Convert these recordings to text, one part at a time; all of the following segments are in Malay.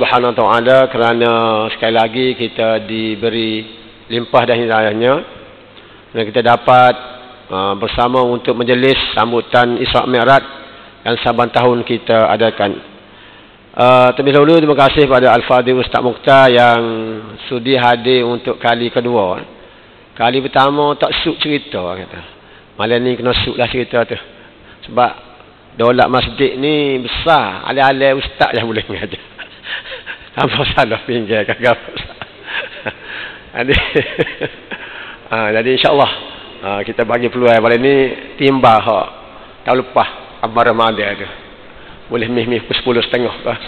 Subhanahu Taala kerana sekali lagi kita diberi limpah dan hidayahnya dan kita dapat uh, bersama untuk menjelis sambutan Isra Mi'raj yang saban tahun kita adakan. Uh, terlebih dahulu terima kasih kepada Al-Fadhil Ustaz Mukhtar yang sudi hadir untuk kali kedua. Kali pertama tak suk cerita kata. Malam ni kena suklah cerita tu. Sebab dolak masjid ni besar. Alih-alih ustaz yang lah boleh mengajar. Nampak salah pinggir kan Jadi ha, Jadi insyaAllah ha, Kita bagi peluang pada ni timba. ha. tak lupa Abang Ramadhan tu Boleh mih-mih pukul sepuluh setengah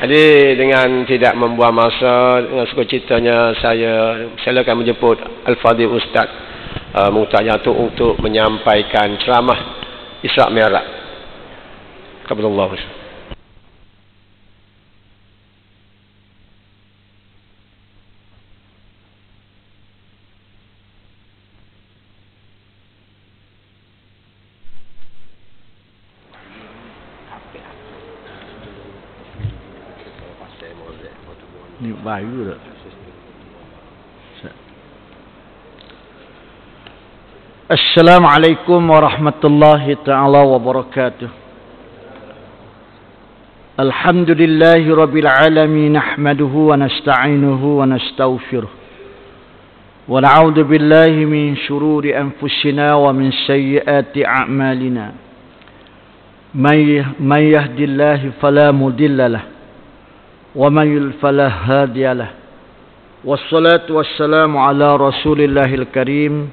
Jadi dengan tidak membuang masa Dengan suku ceritanya Saya silakan menjemput Al-Fadhi Ustaz uh, Muhtar untuk menyampaikan ceramah Isra' Merah Kepada Allah Ustaz 你外遇了。السلام عليكم ورحمة الله تعالى وبركاته الحمد لله رب العالمين نحمده ونستعينه ونستغفره ونعوذ بالله من شرور أنفسنا ومن سيئات أعمالنا من يهد الله فلا مضل له ومن يلفله هادي له والصلاة والسلام على رسول الله الكريم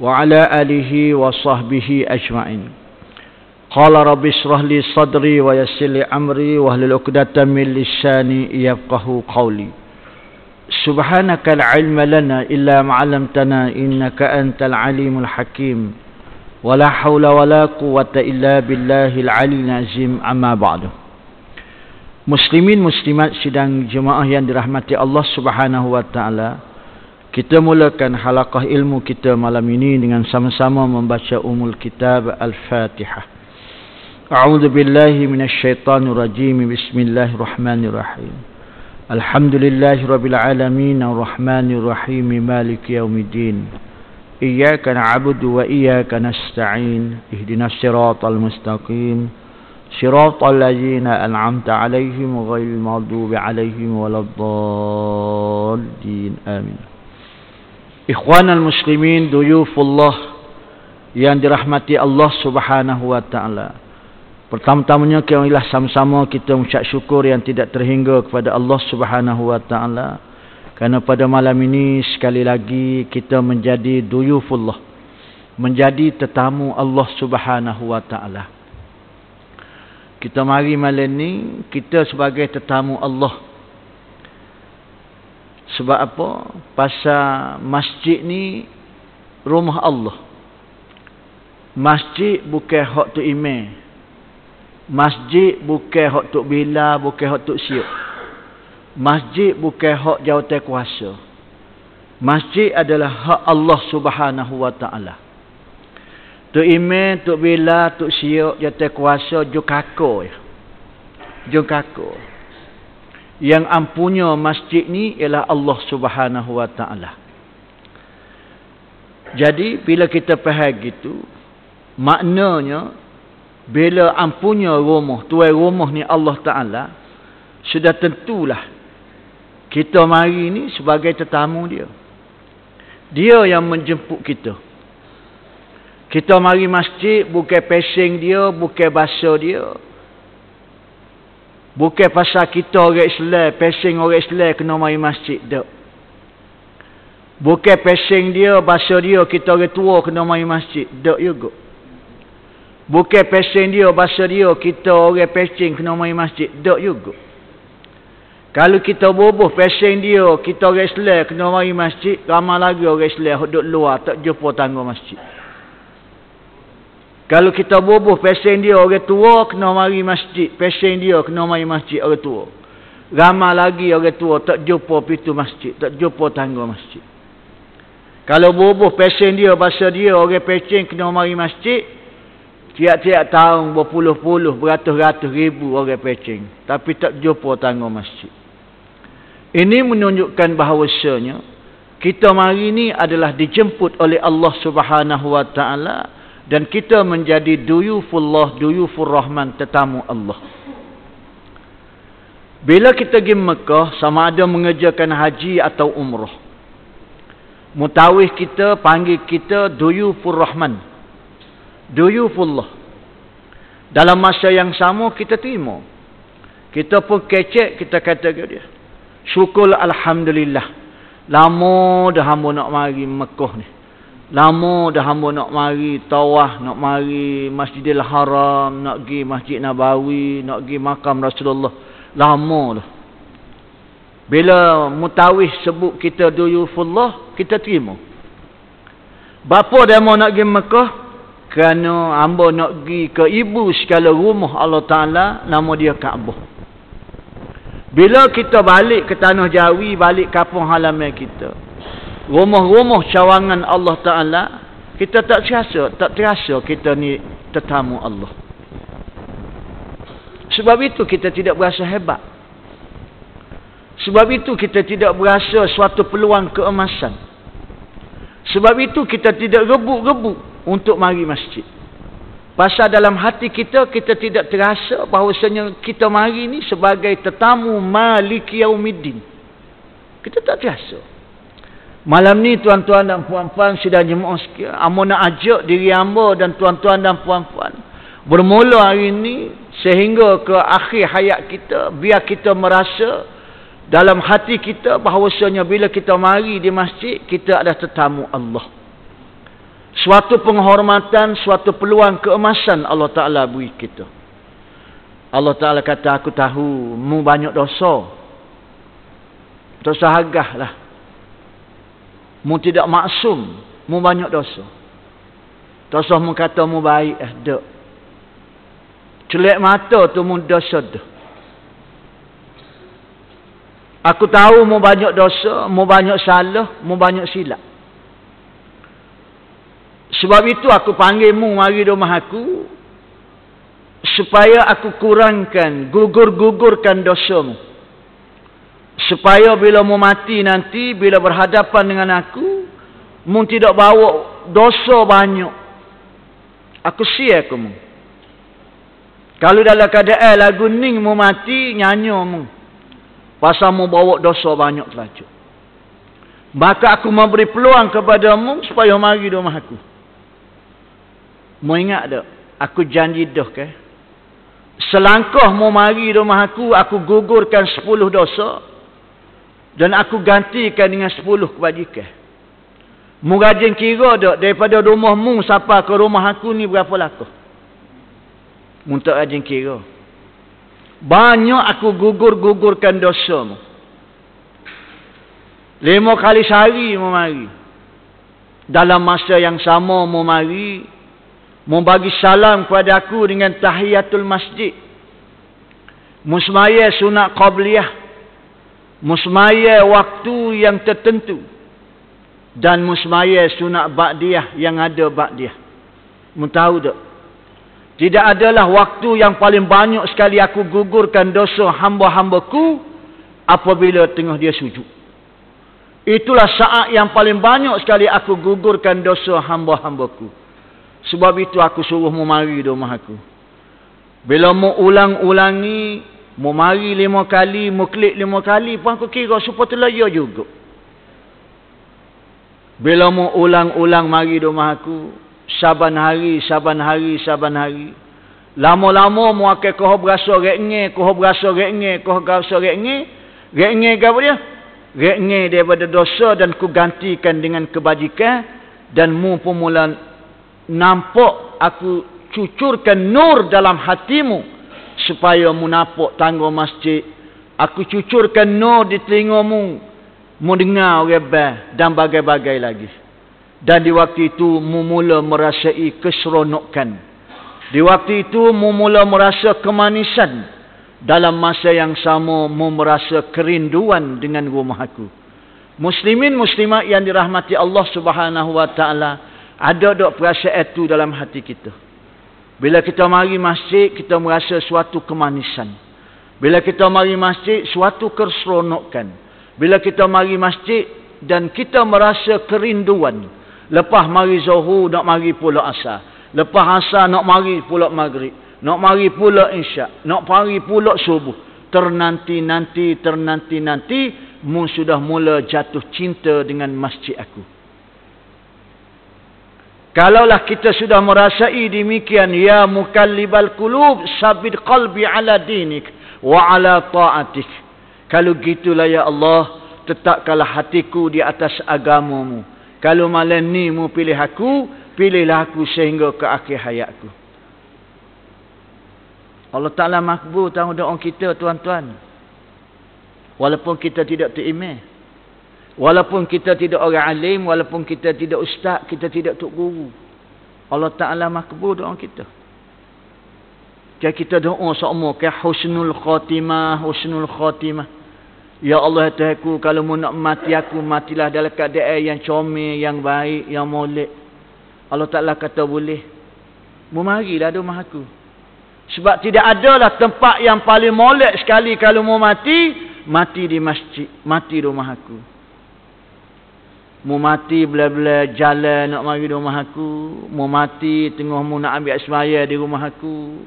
وعلى آله وصحبه أجمعين قال رب اشرح لي صدري ويسر لي أمري وهل الأقدة من لساني يفقه قولي سبحانك العلم لنا إلا ما علمتنا إنك أنت العليم الحكيم ولا حول ولا قوة إلا بالله العلي العظيم أما بعده Muslimin muslimat sidang jemaah yang dirahmati Allah Subhanahu wa taala. Kita mulakan halaqah ilmu kita malam ini dengan sama-sama membaca umul kitab Al-Fatihah. A'udzu billahi minasyaitonir rajim. Bismillahirrahmanirrahim. Alhamdulillahirabbil alamin arrahmanir rahim maliki yaumiddin. Iyyaka na'budu wa iyyaka nasta'in. Ihdinas siratal mustaqim. صراط الذين أنعمت عليهم غير المغضوب عليهم ولا الضالين آمين إخوان المسلمين ضيوف الله yang dirahmati Allah Subhanahu wa taala. Pertama-tamanya kita sama-sama kita mengucap syukur yang tidak terhingga kepada Allah Subhanahu wa taala kerana pada malam ini sekali lagi kita menjadi duyufullah menjadi tetamu Allah Subhanahu wa taala. Kita mari malam ni kita sebagai tetamu Allah. Sebab apa? Pasal masjid ni rumah Allah. Masjid bukan hak tu imam. Masjid bukan hak tu bila, bukan hak tu siap. Masjid bukan hak jawatan kuasa. Masjid adalah hak Allah Subhanahu wa taala tu ime, tu bila tu siok je te kuasa ju kako ju kako yang ampunya masjid ni ialah Allah Subhanahu wa taala jadi bila kita faham gitu maknanya bila ampunya rumah tuai rumah ni Allah taala sudah tentulah kita mari ni sebagai tetamu dia dia yang menjemput kita kita mari masjid bukan pesing dia, bukan bahasa dia. Bukan pasal kita orang Islam, pesing orang Islam kena mari masjid dak. Bukan pesing dia, bahasa dia kita orang tua kena mari masjid dak juga. Bukan pesing dia, bahasa dia kita orang pesing kena mari masjid dak juga. Kalau kita bubuh pesing dia, kita orang Islam kena mari masjid, ramai lagi orang Islam duduk luar tak jumpa tangga masjid. Kalau kita bubuh pesen dia orang tua kena mari masjid, pesen dia kena mari masjid orang tua. Ramah lagi orang tua tak jumpa pintu masjid, tak jumpa tangga masjid. Kalau bubuh pesen dia bahasa dia orang pesen kena mari masjid. Tiap-tiap tahun berpuluh-puluh, beratus-ratus ribu orang pecing. Tapi tak jumpa tangga masjid. Ini menunjukkan bahawasanya, kita mari ini adalah dijemput oleh Allah Subhanahu Wa Taala dan kita menjadi duyufullah duyufur rahman tetamu Allah bila kita pergi Mekah sama ada mengerjakan haji atau umrah mutawih kita panggil kita duyufur rahman duyufullah dalam masa yang sama kita terima kita pun kecek kita kata ke dia syukur alhamdulillah lama dah hamba nak mari Mekah ni Lama dah hamba nak mari tawah, nak mari Masjidil Haram, nak pergi Masjid Nabawi, nak pergi makam Rasulullah. Lama dah. Bila mutawih sebut kita duyufullah, kita terima. Bapa dia mau nak pergi Mekah, kerana hamba nak pergi ke ibu segala rumah Allah Ta'ala, nama dia Kaabah. Bila kita balik ke Tanah Jawi, balik kampung halaman kita rumah-rumah cawangan Allah Ta'ala kita tak terasa tak terasa kita ni tetamu Allah sebab itu kita tidak berasa hebat sebab itu kita tidak berasa suatu peluang keemasan sebab itu kita tidak rebuk-rebuk untuk mari masjid pasal dalam hati kita kita tidak terasa bahawasanya kita mari ni sebagai tetamu maliki yaumiddin kita tak terasa Malam ni tuan-tuan dan puan-puan sudah jemaah sekian. Amo ah, nak ajak diri amo dan tuan-tuan dan puan-puan. Bermula hari ini sehingga ke akhir hayat kita. Biar kita merasa dalam hati kita bahawasanya bila kita mari di masjid kita adalah tetamu Allah. Suatu penghormatan, suatu peluang keemasan Allah Ta'ala beri kita. Allah Ta'ala kata, aku tahu, mu banyak dosa. Tak sahagah lah mu tidak maksum, mu banyak dosa. Dosa mu kata mu baik eh dak. Celak mata tu mu dosa dah. Aku tahu mu banyak dosa, mu banyak salah, mu banyak silap. Sebab itu aku panggil mu mari rumah aku supaya aku kurangkan, gugur-gugurkan dosamu supaya bila mu mati nanti bila berhadapan dengan aku mu tidak bawa dosa banyak aku sia kamu kalau dalam keadaan lagu ning mu mati nyanyi mu pasal mu bawa dosa banyak terlacuk maka aku memberi peluang kepada kepadamu supaya mari di rumah aku mu ingat tak aku janji dah ke selangkah mu mari di rumah aku aku gugurkan sepuluh dosa dan aku gantikan dengan sepuluh kebajikan. Murajin kira tak daripada rumahmu sampai ke rumah aku ni berapa laku. Muntah rajin kira. Banyak aku gugur-gugurkan dosamu. Lima kali sehari memari. Dalam masa yang sama memari. Membagi salam kepada aku dengan tahiyatul masjid. Musmaya sunat qabliyah musmaya waktu yang tertentu dan musmaya sunat ba'diyah yang ada ba'diyah mentahu tak tidak adalah waktu yang paling banyak sekali aku gugurkan dosa hamba-hambaku apabila tengah dia sujud itulah saat yang paling banyak sekali aku gugurkan dosa hamba-hambaku sebab itu aku suruh memari domah aku bila mu ulang-ulangi Mau Memari lima kali, mau klik lima kali pun aku kira supaya terlaya juga. Bila mau ulang-ulang mari di rumah aku, saban hari, saban hari, saban hari. Lama-lama mau akan kau berasa rengi, kau berasa rengi, kau berasa rengi. Rengi ke apa dia? Rengi daripada dosa dan ku gantikan dengan kebajikan. Dan mu pemula nampak aku cucurkan nur dalam hatimu supaya mu nampak tangga masjid. Aku cucurkan nur di telingamu. Mu dengar orang dan bagai-bagai lagi. Dan di waktu itu mu mula merasai keseronokan. Di waktu itu mu mula merasa kemanisan. Dalam masa yang sama mu merasa kerinduan dengan rumah aku. Muslimin muslimat yang dirahmati Allah Subhanahu wa taala ada dok perasaan itu dalam hati kita. Bila kita mari masjid, kita merasa suatu kemanisan. Bila kita mari masjid, suatu keseronokan. Bila kita mari masjid dan kita merasa kerinduan. Lepas mari zuhur, nak mari pula asar. Lepas asar, nak mari pula maghrib. Nak mari pula insya' Nak mari pula subuh. Ternanti-nanti, ternanti-nanti, mu sudah mula jatuh cinta dengan masjid aku. Kalaulah kita sudah merasai demikian ya mukallibal qulub sabit qalbi ala dinik wa ala taatik. Kalau gitulah ya Allah tetapkanlah hatiku di atas agamamu. Kalau malam ni mu pilih aku, pilihlah aku sehingga ke akhir hayatku. Allah Ta'ala makbul tahu doa kita tuan-tuan. Walaupun kita tidak teriman. Walaupun kita tidak orang alim, walaupun kita tidak ustaz, kita tidak tok guru. Allah Taala makbul doa kita. Jika kita doa semua, ke husnul khatimah, husnul khatimah. Ya Allah Tuhanku, kalau mu nak mati aku, matilah dalam keadaan yang comel, yang baik, yang molek. Allah Taala kata boleh. Mu marilah doa aku. Sebab tidak adalah tempat yang paling molek sekali kalau mau mati, mati di masjid, mati rumah aku. Mu mati bila-bila jalan nak mari di rumah aku. Mu mati tengah mu nak ambil asmaya di rumah aku.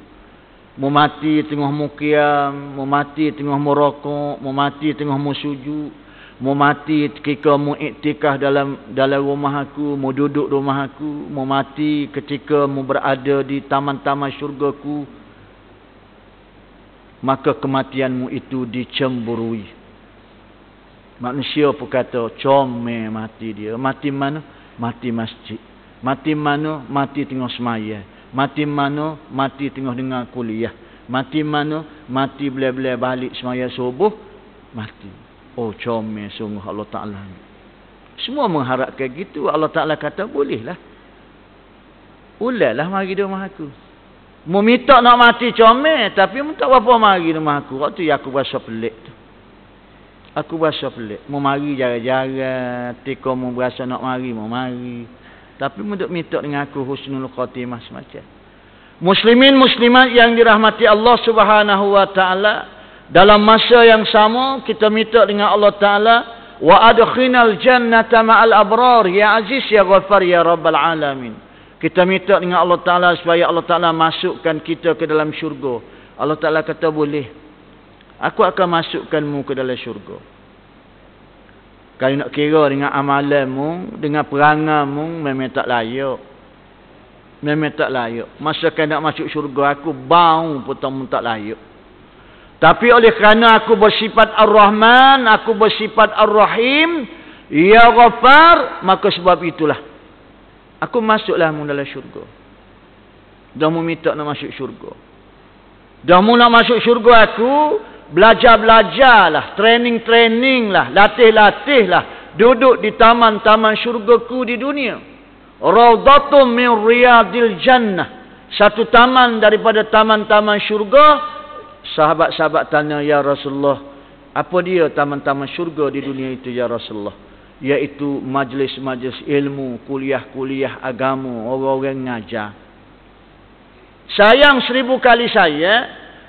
Mu mati tengah mu kiam. Mu mati tengah mu rokok. Mu mati tengah mu sujud. Mu mati ketika mu iktikah dalam dalam rumah aku. Mu duduk di rumah aku. Mu mati ketika mu berada di taman-taman syurga ku. Maka kematianmu itu dicemburui. Manusia pun kata comel mati dia. Mati mana? Mati masjid. Mati mana? Mati tengah semaya. Mati mana? Mati tengah dengar kuliah. Mati mana? Mati bila-bila balik semaya subuh. Mati. Oh comel sungguh Allah Ta'ala. Semua mengharapkan gitu. Allah Ta'ala kata bolehlah. Ulailah mari di rumah aku. Meminta nak mati comel. Tapi minta berapa mari di rumah aku. Waktu Yaakob rasa pelik tu. Aku berasa pelik. Mau mari jara-jara. Tika mau berasa nak mari, mau mari. Tapi untuk minta dengan aku husnul khatimah semacam. Muslimin muslimat yang dirahmati Allah Subhanahu wa taala dalam masa yang sama kita minta dengan Allah taala wa adkhinal jannata ma'al abrar ya aziz ya ghafar ya rabbal alamin. Kita minta dengan Allah taala supaya Allah taala masukkan kita ke dalam syurga. Allah taala kata boleh aku akan masukkanmu ke dalam syurga. Kalau nak kira dengan amalanmu, dengan perangamu, memang tak layak. Memang tak layak. Masa kau nak masuk syurga aku, bau pun tak, tak layak. Tapi oleh kerana aku bersifat Ar-Rahman, aku bersifat Ar-Rahim, Ya Ghafar, maka sebab itulah. Aku masuklah mu dalam syurga. Dah mu minta nak masuk syurga. Dah mu nak masuk syurga aku, belajar-belajarlah, training-traininglah, latih-latihlah duduk di taman-taman syurgaku di dunia. Raudatum min riyadil jannah. Satu taman daripada taman-taman syurga. Sahabat-sahabat tanya, Ya Rasulullah, apa dia taman-taman syurga di dunia itu, Ya Rasulullah? Yaitu majlis-majlis ilmu, kuliah-kuliah agama, orang-orang ngajar. Sayang seribu kali saya,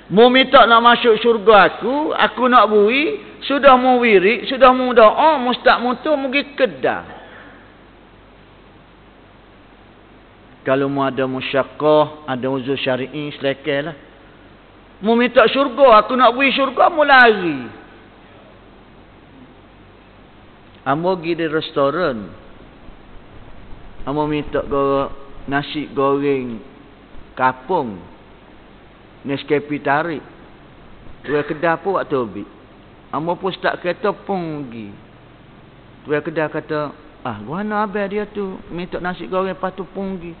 Mu minta nak masuk syurga aku, aku nak bui, sudah mu wirik, sudah mu doa, oh, mu tak mutu, mu pergi kedah. Kalau mu ada musyakah, ada uzur syari'i, selekeh lah. Mu minta syurga, aku nak bui syurga, mu lari. Amu pergi di restoran. Amu minta go, nasi goreng kapung. Neskepi tarik. Tuan kedah pun waktu habis. Amor pun start kereta pun pergi. Tuan kedah kata, ah, gua mana abis dia tu? Minta nasi goreng, lepas tu pun pergi.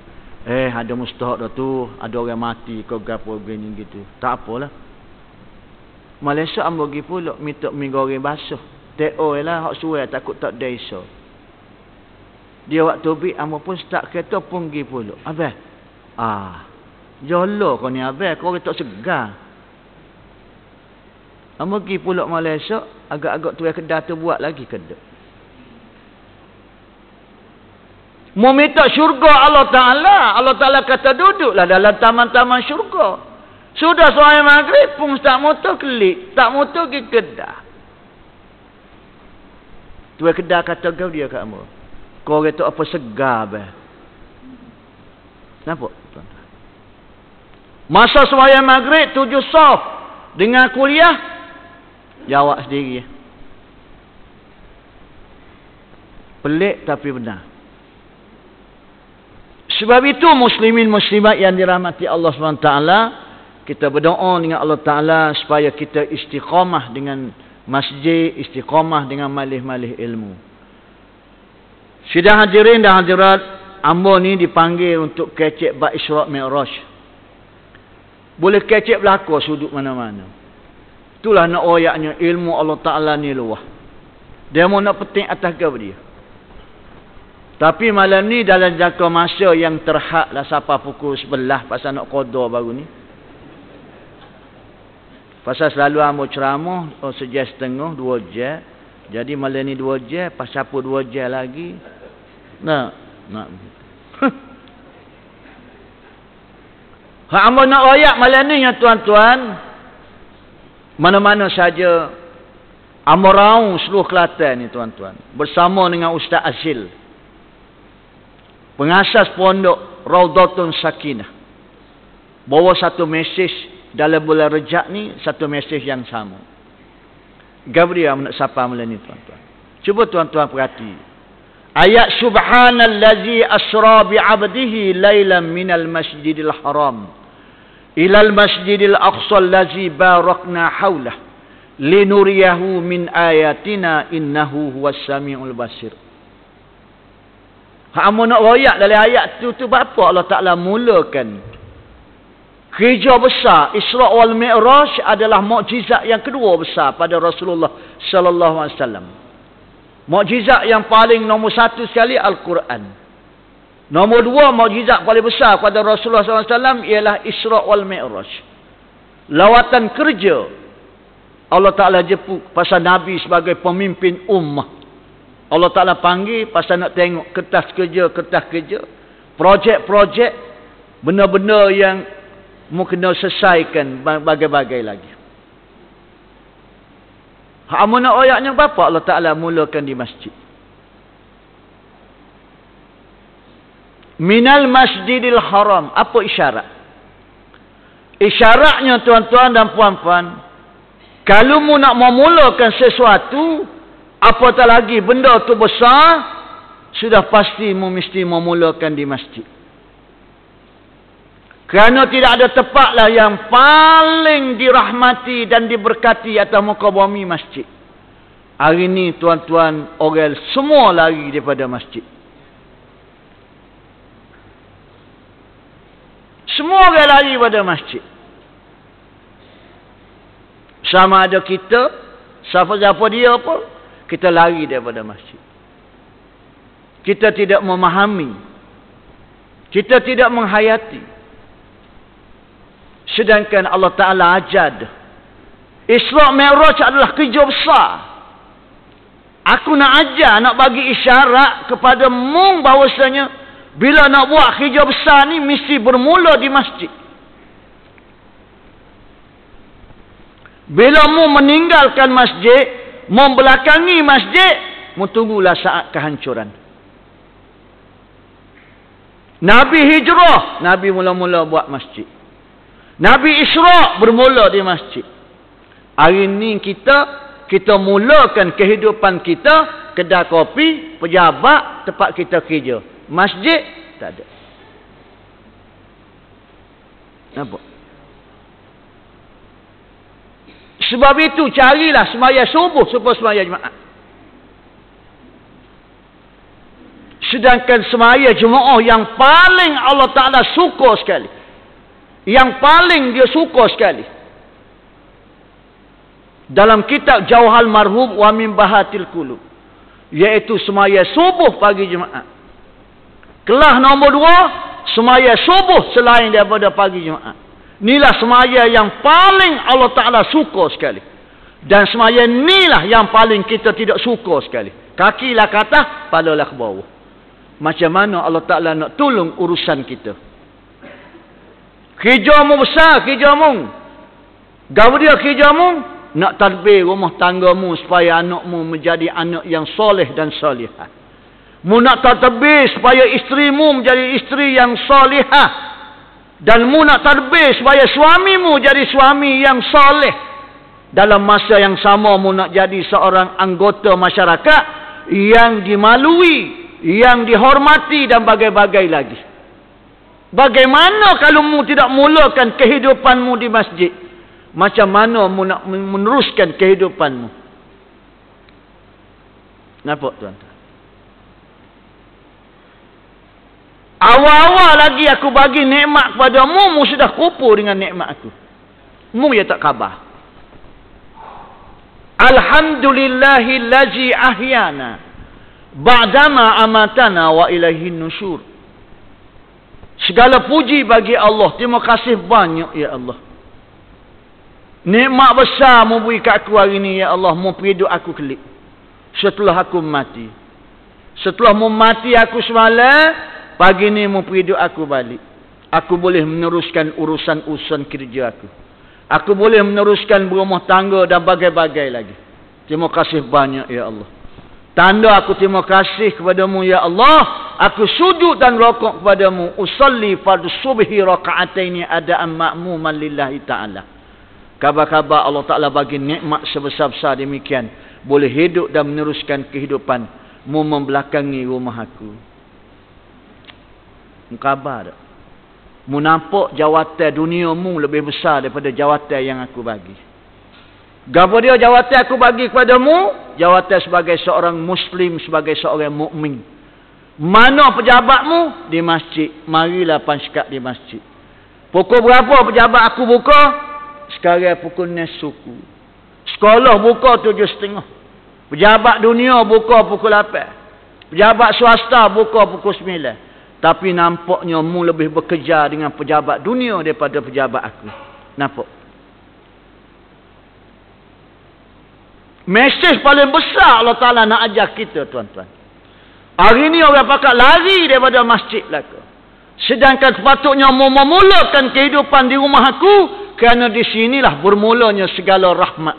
Eh, ada mustahak dah tu. Ada orang mati, kau gapo begini gitu. Tak apalah. Malaysia amor pergi pula, minta mi goreng basah. T.O. lah, hak suai, takut tak ada iso. Dia waktu habis, amor pun start kereta pun pergi pula. Abis, ah, Jolo kau ni abel, kau tak segar. Kamu pergi pulak Malaysia, agak-agak tu yang kedah tu buat lagi kedah. Mau minta syurga Allah Ta'ala. Allah Ta'ala kata duduklah dalam taman-taman syurga. Sudah suara maghrib pun tak mutu klik. Tak mutu pergi kedah. Tu yang kedah kata kau dia kat kamu. Kau kata apa segar abel. Nampak? Masa sembahyang maghrib tujuh sof. Dengan kuliah. Jawab sendiri. Pelik tapi benar. Sebab itu muslimin muslimat yang dirahmati Allah SWT. Kita berdoa dengan Allah Ta'ala supaya kita istiqamah dengan masjid, istiqamah dengan malih-malih ilmu. Sudah hadirin dan hadirat, Ambo ni dipanggil untuk kecek Ba'isra' Mi'raj. Boleh kecek belakang sudut mana-mana. Itulah nak oyaknya ilmu Allah Ta'ala ni luah. Dia mahu nak petik atas ke dia. Tapi malam ni dalam jangka masa yang terhak lah siapa pukul sebelah pasal nak kodoh baru ni. Pasal selalu ambil ceramah oh, sejak setengah dua je. Jadi malam ni dua je, pasal apa dua je lagi. Nak. Nak. Hak hamba nak royak malam ni ya tuan-tuan. Mana-mana saja hamba rau seluruh Kelantan ni tuan-tuan. Bersama dengan Ustaz Azil. Pengasas pondok Raudatun Sakinah. Bawa satu mesej dalam bulan rejak ni satu mesej yang sama. Gabriel nak sapa malam ni tuan-tuan. Cuba tuan-tuan perhati. Ayat subhanallazi asra bi 'abdihi lailan minal masjidil haram ilal masjidil aqsa allazi barakna haula linuriyahu min ayatina innahu huwas samiul basir Ha amun nak royak dalam ayat tu tu bapa Allah Taala mulakan kerja besar Isra wal Mi'raj adalah mukjizat yang kedua besar pada Rasulullah sallallahu alaihi wasallam mukjizat yang paling nomor satu sekali al-Quran Nomor dua mukjizat paling besar kepada Rasulullah SAW ialah Isra' wal Mi'raj. Lawatan kerja Allah Ta'ala jemput pasal Nabi sebagai pemimpin ummah. Allah Ta'ala panggil pasal nak tengok kertas kerja-kertas kerja. Projek-projek benda-benda yang mu kena selesaikan bagai-bagai lagi. Amunah ayatnya bapa Allah Ta'ala mulakan di masjid? minal masjidil haram apa isyarat isyaratnya tuan-tuan dan puan-puan kalau mu nak memulakan sesuatu apatah lagi benda tu besar sudah pasti mu mesti memulakan di masjid kerana tidak ada tempat lah yang paling dirahmati dan diberkati atas muka bumi masjid hari ini tuan-tuan orang semua lari daripada masjid Semua orang lari pada masjid. Sama ada kita, siapa-siapa dia apa, kita lari daripada masjid. Kita tidak memahami. Kita tidak menghayati. Sedangkan Allah Ta'ala ajad. Islam Mi'raj adalah kerja besar. Aku nak ajar, nak bagi isyarat kepada mung bahawasanya bila nak buat hijau besar ni mesti bermula di masjid. Bila mu meninggalkan masjid, mu belakangi masjid, mu tunggulah saat kehancuran. Nabi hijrah, Nabi mula-mula buat masjid. Nabi Isra' bermula di masjid. Hari ini kita, kita mulakan kehidupan kita, kedai kopi, pejabat, tempat kita kerja. Masjid tak ada. Apa? Sebab itu carilah semaya subuh supaya semaya jemaah. Sedangkan semaya jemaah yang paling Allah Ta'ala suka sekali. Yang paling dia suka sekali. Dalam kitab Jauhal Marhum wa min bahatil kulub. Iaitu semaya subuh pagi jemaah. Kelah nombor dua, semaya subuh selain daripada pagi Jumaat. Inilah semaya yang paling Allah Ta'ala suka sekali. Dan semaya inilah yang paling kita tidak suka sekali. Kaki lah ke atas, pala lah ke bawah. Macam mana Allah Ta'ala nak tolong urusan kita. Kijamu besar, kijamu. Gawa dia kijamu, nak tadbir rumah tanggamu supaya anakmu menjadi anak yang soleh dan solehah. Mu nak tadbir supaya isterimu menjadi isteri yang solihah Dan mu nak tadbir supaya suamimu jadi suami yang soleh Dalam masa yang sama mu nak jadi seorang anggota masyarakat yang dimalui, yang dihormati dan bagai-bagai lagi. Bagaimana kalau mu tidak mulakan kehidupanmu di masjid? Macam mana mu nak meneruskan kehidupanmu? Nampak tuan-tuan? Awal-awal lagi aku bagi nikmat kepada mu, mu sudah kupur dengan nikmat aku. Mu ya tak khabar. Alhamdulillahillazi ahyana ba'dama amatana wa ilaihi nusyur. Segala puji bagi Allah. Terima kasih banyak ya Allah. Nikmat besar mu beri kat aku hari ini ya Allah, mu hidup aku kelik. Setelah aku mati. Setelah mu mati aku semalam, Pagi ni mempidu aku balik. Aku boleh meneruskan urusan-urusan kerja aku. Aku boleh meneruskan berumah tangga dan bagai-bagai lagi. Terima kasih banyak ya Allah. Tanda aku terima kasih kepadamu ya Allah. Aku sujud dan rokok kepadamu. Usalli fardu subhi raka'ataini ada'an ma'muman lillahi ta'ala. Khabar-khabar Allah Ta'ala bagi nikmat sebesar-besar demikian. Boleh hidup dan meneruskan kehidupan. Mu membelakangi rumah aku mukabar munampak jawatan dunia mu lebih besar daripada jawatan yang aku bagi gapo dia jawatan aku bagi kepada mu jawatan sebagai seorang muslim sebagai seorang mukmin mana pejabatmu di masjid marilah pansikap di masjid pukul berapa pejabat aku buka sekarang pukul nesuku sekolah buka tujuh setengah pejabat dunia buka pukul 8 pejabat swasta buka pukul sembilan. Tapi nampaknya mu lebih bekerja dengan pejabat dunia daripada pejabat aku. Nampak? Mesej paling besar Allah Ta'ala nak ajar kita tuan-tuan. Hari ini orang pakat lari daripada masjid laku. Sedangkan sepatutnya mu memulakan kehidupan di rumah aku. Kerana di sinilah bermulanya segala rahmat.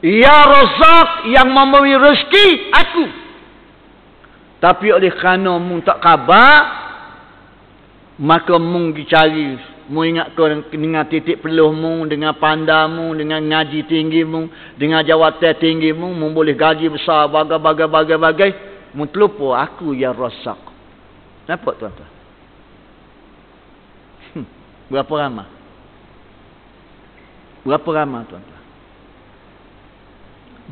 Ya Razak yang memberi rezeki Aku. Tapi oleh kerana mung tak khabar, maka mung dicari. Mung ingat kau dengan titik peluh mung, dengan pandamu, dengan ngaji tinggi mung, dengan jawatan tinggi mung, mung boleh gaji besar, bagai-bagai-bagai-bagai. Mung terlupa, aku yang rosak. Kenapa tuan-tuan? Hmm, berapa ramah? Berapa ramah tuan-tuan?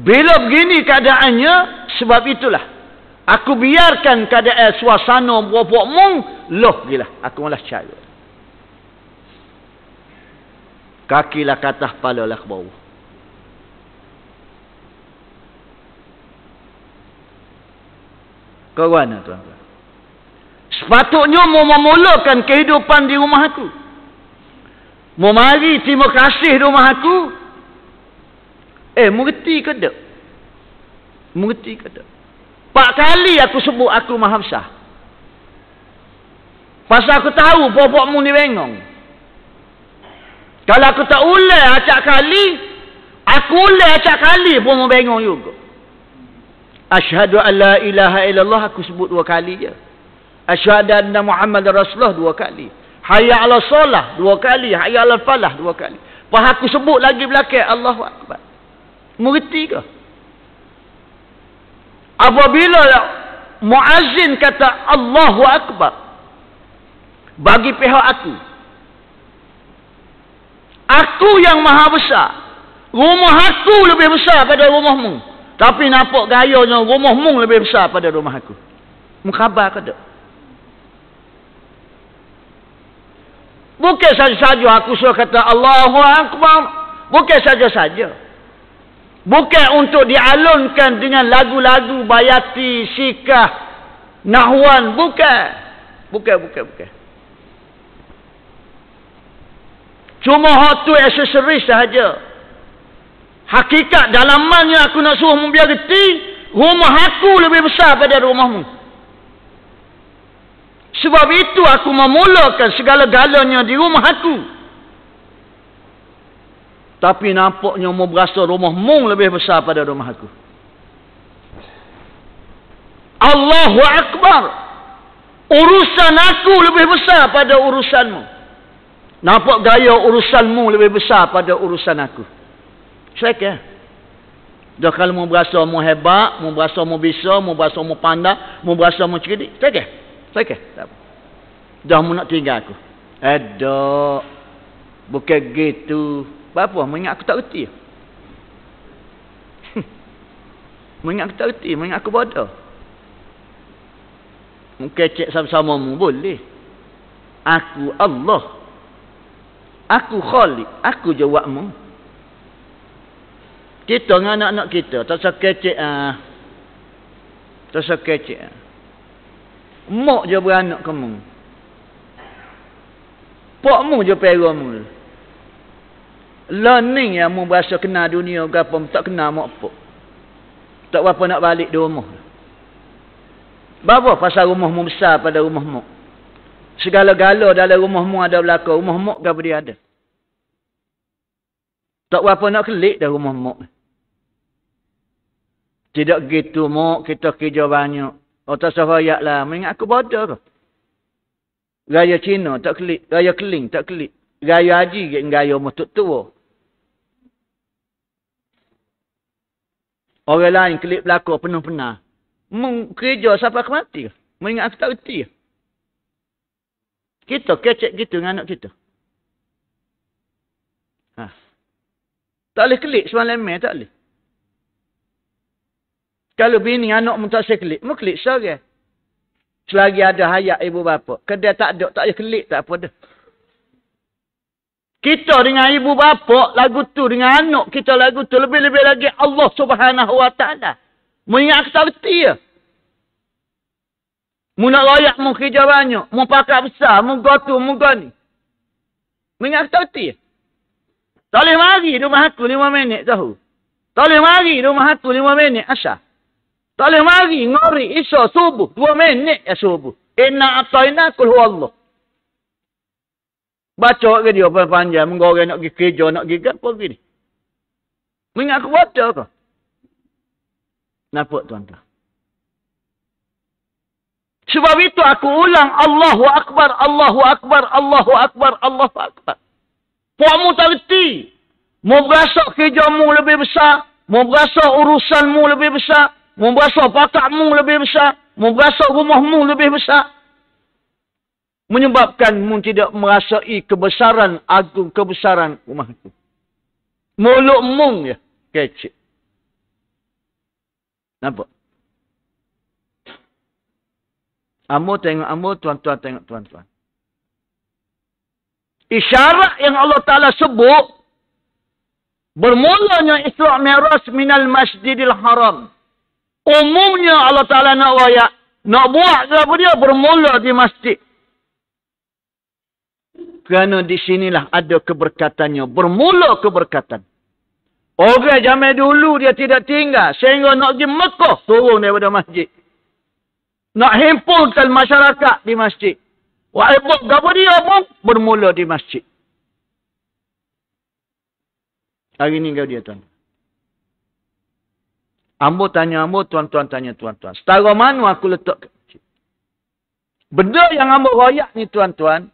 Bila begini keadaannya, sebab itulah. Aku biarkan keadaan suasana berapak mung. Loh gila. Aku malah cari. Kaki lah ke atas, kepala lah ke bawah. Kau mana tuan-tuan? Sepatutnya mau memulakan kehidupan di rumah aku. Mau mari terima kasih di rumah aku. Eh, mengerti ke tak? Mengerti ke tak? Empat kali aku sebut aku mahamsah. Pasal aku tahu bobokmu ni bengong. Kalau aku tak ulai acak kali, aku ulai acak kali pun bengong juga. Ashadu an la ilaha illallah aku sebut dua kali je. Ashadu anna Muhammad Rasulullah dua kali. Hayya ala solah dua kali. Hayya ala falah dua kali. Pas aku sebut lagi belakang Allahu Akbar. Mengerti kah? apabila muazin kata Allahu akbar bagi pihak aku aku yang maha besar rumah aku lebih besar pada rumahmu tapi nampak gayanya rumahmu lebih besar pada rumah aku mukhabar ke tak bukan saja-saja aku suruh kata Allahu akbar bukan saja-saja Bukan untuk dialunkan dengan lagu-lagu bayati, syikah, nahwan. Bukan. Bukan, bukan, bukan. Cuma hak tu aksesori sahaja. Hakikat dalamannya aku nak suruh membiar geti, rumah aku lebih besar pada rumahmu. Sebab itu aku memulakan segala-galanya di rumah aku. Tapi nampaknya mau berasa rumah mung lebih besar pada rumah aku. Allahu Akbar. Urusan aku lebih besar pada urusanmu. Nampak gaya urusanmu lebih besar pada urusan aku. Cek ya. Dah kalau mau berasa mau hebat, mau berasa mau bisa, mau berasa mau pandai, mau berasa mau cerdik, cek ya. Cek ya. Dah mu nak tinggal aku. Eh, Bukan gitu. Berapa? Mengingat aku tak reti. Hmm. mengingat aku tak reti. Mengingat aku bodoh. Mungkin cek sama-sama boleh. Aku Allah. Aku Khalik, Aku jawab jawabmu. Kita dengan anak-anak kita. Tak usah kecek. Ha. Tak usah kecek. Ha. Mak je beranak kamu. Pakmu je perang mula learning yang mu berasa kenal dunia gapo tak kenal mu apa tak apa nak balik di rumah bapa pasal rumah mu besar pada rumah mu segala-gala dalam rumah mu ada belaka rumah mu gapo dia ada tak apa nak kelik dah rumah mu tidak gitu mu kita kerja banyak Otak sahaya lah. Mengingat aku bodoh tu. Raya Cina tak kelik. Raya Keling tak kelik gaya haji dengan gaya mutut tua. Orang lain kelip lakuk penuh-penuh. Kerja sampai mati, Mengingat aku tak kerti. Kita kecek gitu dengan anak kita. Ha. Tak boleh kelip semalam main tak boleh. Kalau bini anak pun tak boleh kelip. Mereka kelip sore. Selagi ada hayat ibu bapa. Kedai tak ada. Tak boleh kelip tak apa dah. Kita dengan ibu bapa lagu tu dengan anak kita lagu tu lebih-lebih lagi Allah Subhanahu Wa Taala. Mengingat ya. Muna layak mu kerja banyak, mu besar, mu gotu, mu gani. Mengingat hati ya. Tolih mari rumah aku lima minit tahu. Tolong mari rumah aku lima minit asa. Tolong mari ngori isa subuh dua minit ya subuh. Inna atainakul huwallah. Baca ke dia panjang-panjang. Menggoreng nak pergi kerja, nak pergi apa pergi ni. Mengingat kuota ke? Nampak tuan-tuan. Sebab itu aku ulang Allahu Akbar, Allahu Akbar, Allahu Akbar, Allahu Akbar. Puamu tak reti. Mau berasa kerjamu lebih besar. Mau berasa urusanmu lebih besar. Mau berasa pakatmu lebih besar. Mau berasa rumahmu lebih besar menyebabkan mu tidak merasai kebesaran agung kebesaran rumah itu. Mulut mu ya kecil. Nampak? Amo tengok amo tuan-tuan tengok tuan-tuan. Isyarat yang Allah Ta'ala sebut, bermulanya Isra' Miraj minal masjidil haram. Umumnya Allah Ta'ala nak wayak, nak buat apa dia, bermula di masjid. Kerana di sinilah ada keberkatannya. Bermula keberkatan. Orang zaman dulu dia tidak tinggal. Sehingga nak pergi Mekah turun daripada masjid. Nak himpunkan masyarakat di masjid. Wa'ibuk Gabriel pun bermula di masjid. Hari ini kau dia tuan. Ambo tanya ambo, tuan-tuan tanya tuan-tuan. Setara mana aku letak ke masjid? Benda yang ambo royak ni tuan-tuan,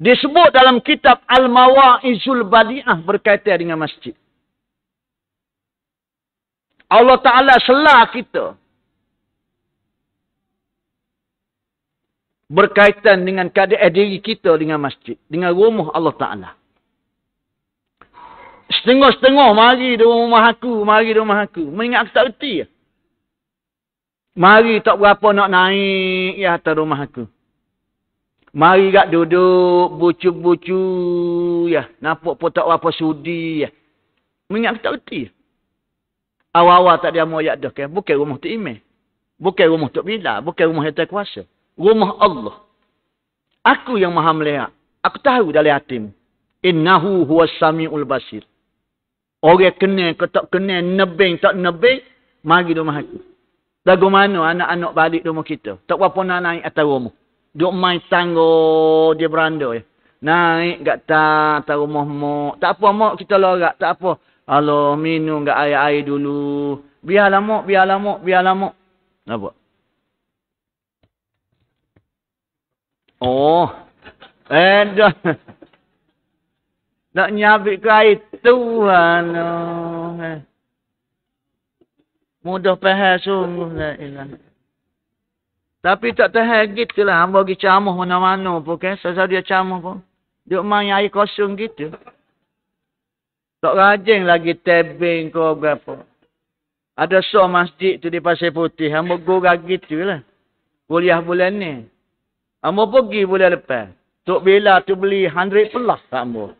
disebut dalam kitab Al-Mawa'izul Badi'ah berkaitan dengan masjid. Allah Ta'ala selah kita berkaitan dengan keadaan diri kita dengan masjid. Dengan rumah Allah Ta'ala. Setengah-setengah mari di rumah aku, mari di rumah aku. Mengingat aku tak reti ya? Mari tak berapa nak naik ya atas rumah aku. Mari tak duduk bucu-bucu ya. Nampak pun tak apa sudi ya. Mengingat tak reti. Awal-awal tak dia mau ayat dah kan. Bukan rumah tu imam. Bukan rumah tu bila. Bukan rumah yang terkuasa. Rumah Allah. Aku yang maha melihat. Aku tahu dalam hatimu. Innahu huwa sami'ul basir. Orang kena ke tak kena. Nebeng tak nebeng. Mari rumah aku. Lagu mana anak-anak balik rumah kita. Tak apa-apa nak naik atas rumah duk main tanggo, di beranda ya. Naik kat ta ta rumah mak. Tak apa mak kita lorak, tak apa. Allah minum kat air-air dulu. Biarlah mak, biarlah mak, biarlah mak. Apa? Oh. Eh dah. Nak nyabik ke air Tuhan. Oh, eh. Mudah pahal sungguh. Alhamdulillah. Tapi tak tahan gitu lah. Hamba pergi camuh mana-mana pun kan. Sebab dia camuh pun. Dia main air kosong gitu. Tak rajin lagi tebing ke berapa. Ada so masjid tu di Pasir Putih. Hamba gurah gitu lah. Kuliah bulan ni. Hamba pergi bulan lepas. Tok Bila tu beli 100 pelah hamba.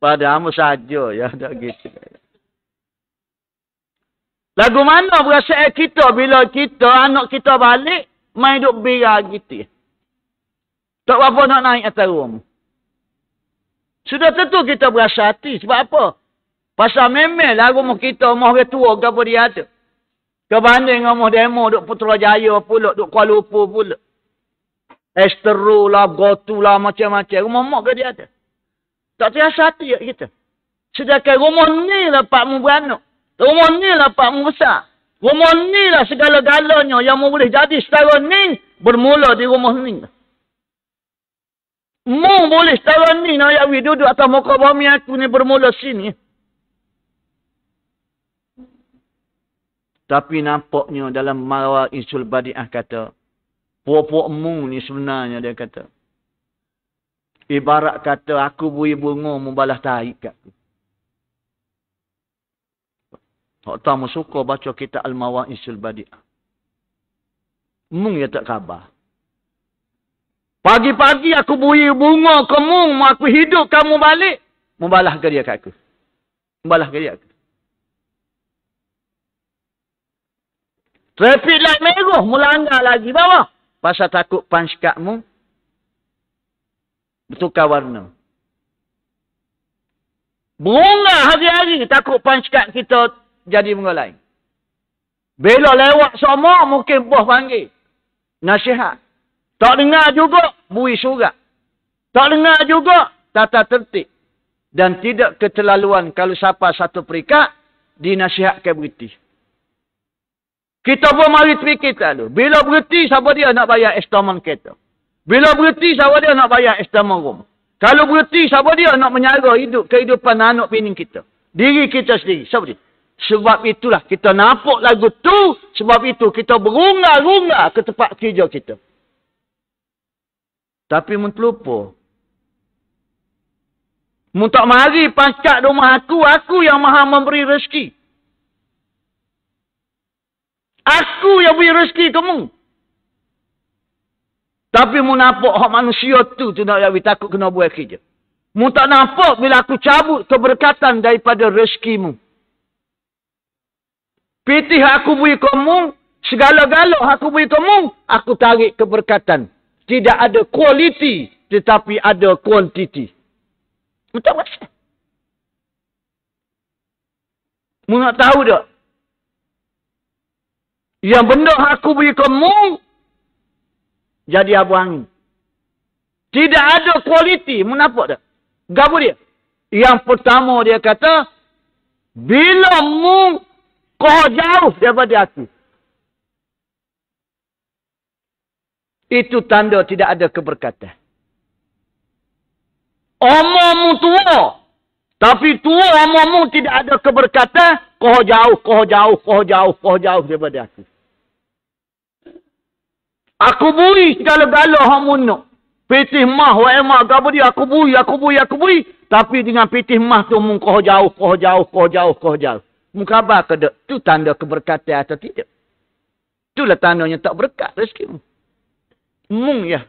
Pada hamba saja ya. Tak gitu. Lagu mana perasaan kita bila kita anak kita balik Mai duk biar gitu. Tak apa nak naik atas rum. Sudah tentu kita berasa hati. Sebab apa? Pasal memel lah rumah kita. Rumah dia tua ke apa dia ada. Kebanding rumah demo duk putra jaya pula. Duk Kuala Lumpur pula. Esteru lah, gotu lah, macam-macam. Rumah mak ke dia ada. Tak terasa hati kita. Sedangkan rumah ni lah Pak Mu beranak. Rumah ni lah Pak Mu besar. Rumah ni lah segala-galanya yang boleh jadi setara ni bermula di rumah ni. Mu boleh setara ni nak ayat duduk atas muka bumi aku ni bermula sini. Tapi nampaknya dalam marah Isul Badi'ah kata, Puak-puak mu ni sebenarnya dia kata. Ibarat kata aku bui bunga membalas taik kat aku. Tamu suka baca kita Al-Mawa'isul Badi'ah. Mung ya tak khabar. Pagi-pagi aku bui bunga ke mung. Aku hidup kamu balik. Membalah ke dia kat aku. Membalah ke dia aku. Traffic light merah. Melanggar lagi bawah. Pasal takut punch kat mung. Bertukar warna. Bunga hari-hari takut punch kita jadi mengelai. Bila lewat semua mungkin bos panggil. Nasihat. Tak dengar juga bui surat. Tak dengar juga tata tertib. Dan tidak keterlaluan kalau siapa satu perikat dinasihatkan berhenti. Kita pun mari terfikir tak lu. Bila berhenti siapa dia nak bayar estaman kita. Bila berhenti siapa dia nak bayar estaman rumah. Kalau berhenti siapa dia nak menyara hidup kehidupan anak pinin kita. Diri kita sendiri. Siapa dia? Sebab itulah kita nampak lagu tu. Sebab itu kita berunga-runga ke tempat kerja kita. Tapi mun terlupa. Mun tak mari pancak rumah aku, aku yang maha memberi rezeki. Aku yang beri rezeki kamu. Tapi mu nampak hak manusia tu tu nak jadi takut kena buat kerja. Mu tak nampak bila aku cabut keberkatan daripada rezekimu. Pitih aku beri kamu. Segala-gala aku beri kamu. Aku tarik keberkatan. Tidak ada kualiti. Tetapi ada kuantiti. Betul masa. Mu nak tahu tak? Yang benda aku beri kamu. Jadi abu angin. Tidak ada kualiti. Mu nampak tak? Gabu dia. Yang pertama dia kata. Bila mu kau jauh daripada aku. Itu tanda tidak ada keberkatan. Omongmu tua. Tapi tua omongmu tidak ada keberkatan. Kau jauh, kau jauh, kau jauh, kau jauh daripada aku. Aku bui, segala-gala orang munuk. Pitih mah, wa emak, aku bui, aku bui, aku bui, Tapi dengan pitih mah tu, kau jauh, kau jauh, kau jauh, kau jauh mukabar ke dek, tu tanda keberkatan atau tidak. Itulah tandanya tak berkat rezeki Mung ya.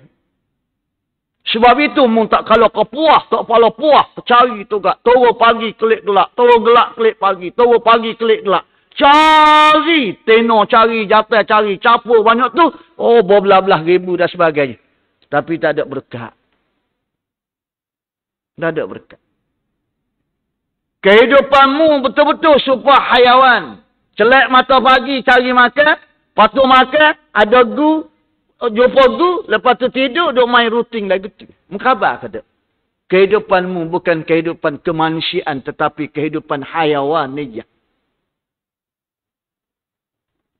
Sebab itu mung tak kalau kau puas, tak kalau puas, cari tu gak. Tawa pagi kelik gelak, tawa gelak kelik pagi, tawa pagi kelik gelak. Cari, tenor cari, jatah cari, capur banyak tu. Oh, berbelah-belah ribu dan sebagainya. Tapi tak ada berkat. Tak ada berkat. Kehidupanmu betul-betul serupa hayawan. Celak mata pagi cari makan. Lepas tu makan, ada gu. Jumpa gu, lepas tu tidur, duk main rutin lagi tu. Mengkabar kata. Kehidupanmu bukan kehidupan kemanusiaan tetapi kehidupan hayawan ni ya.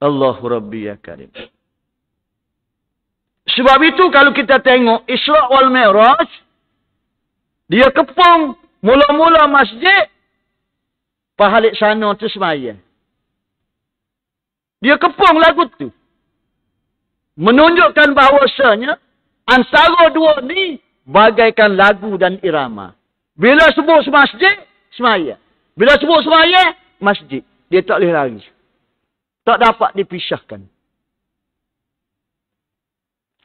Allahu Rabbi ya Karim. Sebab itu kalau kita tengok Isra' wal Mi'raj, dia kepung mula-mula masjid, Pahalik sana tu semayang. Dia kepung lagu tu. Menunjukkan bahawasanya antara dua ni bagaikan lagu dan irama. Bila sebut masjid, semaya. Bila sebut semaya, masjid. Dia tak boleh lari. Tak dapat dipisahkan.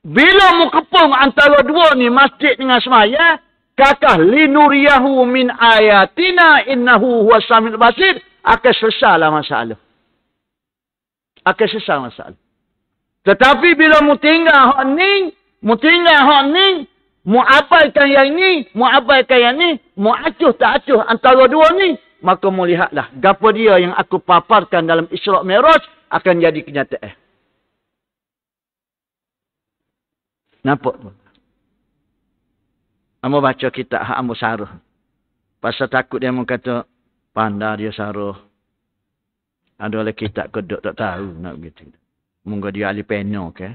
Bila mu kepung antara dua ni masjid dengan semaya, kakah linuriyahu min ayatina innahu huwa samil basir akan selesai lah masalah akan selesai masalah tetapi bila mu tinggal hak ni mu tinggal hak ni mu abaikan yang ni mu abaikan yang ni mu acuh tak acuh antara dua ni maka mu lihatlah gapa dia yang aku paparkan dalam Isra Mi'raj akan jadi kenyataan nampak tu Ambo baca kitab hak ambo saruh. Pasal takut dia mau kata pandai dia saruh. Ada oleh kitab kedok tak tahu nak begitu. Munggu dia ahli pena ke. Eh.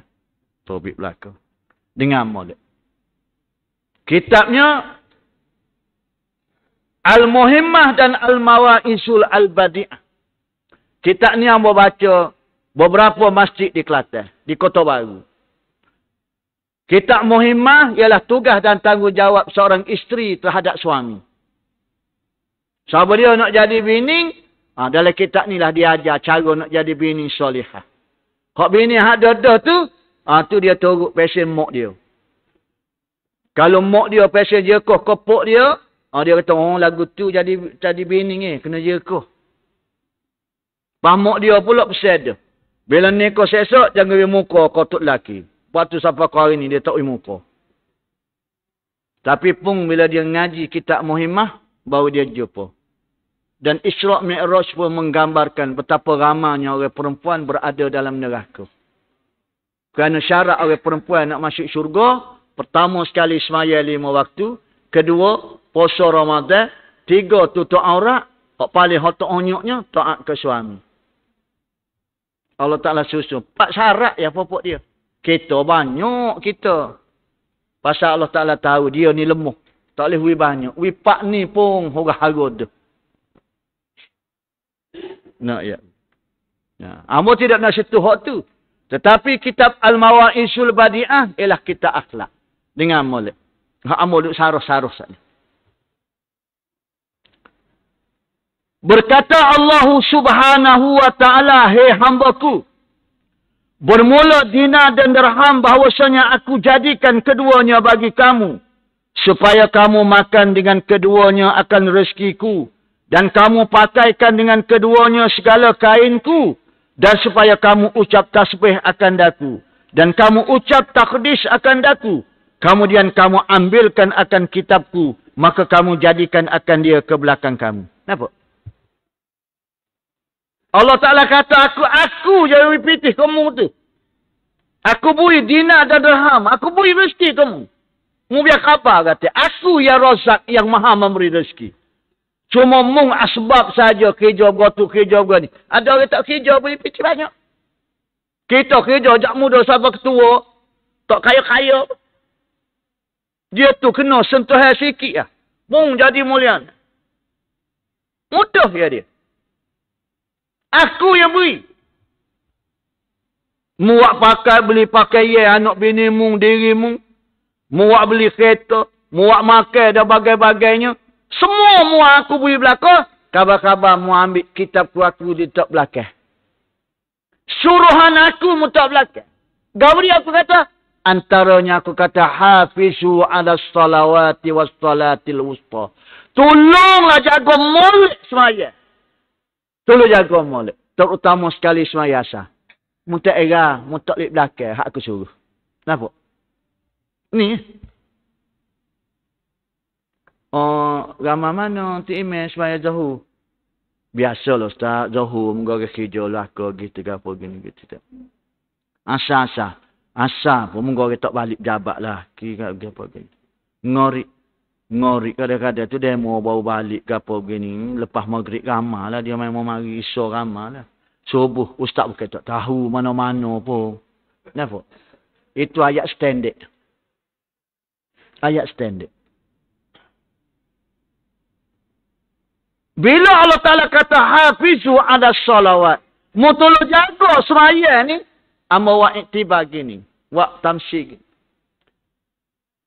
Tobik belaka. Dengar molek. Kitabnya Al-Muhimmah dan Al-Mawaisul Al-Badi'ah. Kitab ni ambo baca beberapa masjid di Kelantan, di Kota Baru. Kitab muhimah ialah tugas dan tanggungjawab seorang isteri terhadap suami. Siapa dia nak jadi bini? Ha, dalam kitab ni lah dia ajar cara nak jadi bini solihah. Kalau bini yang ada tu, ha, tu dia turut pesen mok dia. Kalau mok dia pesen jekoh kepuk dia, ha, dia kata, oh lagu tu jadi jadi bini ni, kena jekoh. Pas mak dia pula pesen dia. Bila ni kau sesak, jangan beri muka kau tut lelaki. Waktu sampai ke hari ni dia tak ilmu apa. Tapi pun bila dia ngaji kitab muhimah baru dia jumpa. Dan Isra' Mi'raj pun menggambarkan betapa ramanya orang perempuan berada dalam neraka. Kerana syarat orang perempuan nak masuk syurga, pertama sekali semaya lima waktu, kedua puasa Ramadan, tiga tutup aurat, hak paling hak onyoknya taat ke suami. Allah Taala susun empat syarat ya pokok dia. Kita banyak kita. Pasal Allah Ta'ala tahu dia ni lemah. Tak boleh wui banyak. Wui pak ni pun orang harut tu. Nak ya. Nah, ya. Amor tidak nak situ hak tu. Tetapi kitab Al-Mawa'isul Badi'ah ialah kita akhlak. Dengan mulut. Hak amur duduk saruh-saruh sana. Berkata Allah subhanahu wa ta'ala, Hei hambaku, Bermula dina dan dirham bahawasanya aku jadikan keduanya bagi kamu. Supaya kamu makan dengan keduanya akan rezekiku. Dan kamu pakaikan dengan keduanya segala kainku. Dan supaya kamu ucap tasbih akan daku. Dan kamu ucap takhdis akan daku. Kemudian kamu ambilkan akan kitabku. Maka kamu jadikan akan dia ke belakang kamu. Nampak? Allah Ta'ala kata, aku aku yang pitih kamu tu. Aku beri dina dan derham. Aku beri rezeki kamu. Mu biar kapal kata. Aku yang rosak yang maha memberi rezeki. Cuma mung asbab saja kerja gotu, kerja gua ni. Ada orang tak kerja beri pitih banyak. Kita kerja ajak muda sama ketua. Tak kaya-kaya. Dia tu kena sentuh sikit lah. Mung jadi mulian. Mudah ya dia. Aku yang beri. Muak pakai beli pakai pakaian anak bini mu, diri mu. Muak beli kereta. Muak makan dan bagai-bagainya. Semua muak aku beri belakang. Khabar-khabar mu ambil kitab kuatku di tak belakang. Suruhan aku mu tak belakang. Gawri aku kata. Antaranya aku kata. Hafizu ala salawati wa salatil usta. Tolonglah jaga mulut semayah. Tolong jaga molek. Terutama sekali semaya asa. Muntak era, muntak di belakang. Hak aku suruh. Kenapa? Ni. Eh? Oh, ramai mana ti ime semaya jahu. Biasa lah ustaz. Jahu, muka ke hijau lah ke gitu ke apa gini gitu. Asa-asa. Asa pun muka ke tak balik jabat lah. Kira-kira apa gini. Ngorik ngori kadang-kadang tu dia mau bawa balik ke apa begini. Lepas maghrib ramah lah. Dia memang mari isu ramah lah. Subuh. Ustaz bukan tak tahu mana-mana pun. Kenapa? Itu ayat standard. Ayat standard. Bila Allah Ta'ala kata hafizu ada salawat. Mutulu jaga semaya ni. Amal wa'iktibah gini. Wa'tamsi gini.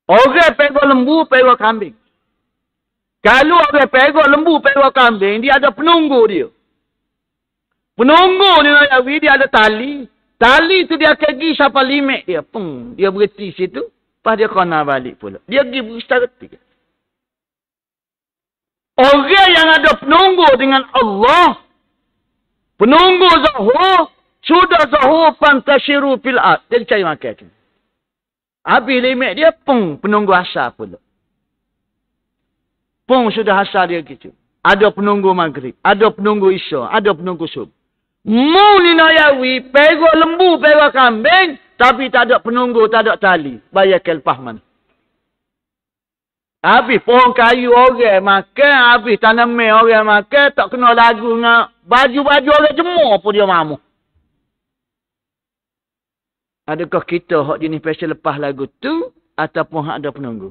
Orang pegang lembu, pegang kambing. Kalau orang pegang lembu, pegang kambing, dia ada penunggu dia. Penunggu ni nak jawi, dia ada tali. Tali tu dia pergi siapa limit dia. pung dia berhenti situ. Lepas dia kena balik pula. Dia pergi berusaha ketiga. Orang yang ada penunggu dengan Allah. Penunggu zahur. Sudah zahur pantasiru pilat. Dia cari makan. Habis limit dia, pung, penunggu asal pula. Pung sudah asal dia gitu. Ada penunggu maghrib, ada penunggu isya, ada penunggu sub. Mu ninayawi, pegu lembu, pegu kambing, tapi tak ada penunggu, tak ada tali. Bayar kelpah mana? Habis pohon kayu orang makan, habis tanam orang makan, tak kena lagu dengan baju-baju orang jemur pun dia mamuk. Adakah kita hak jenis special lepas lagu tu ataupun hak ada penunggu?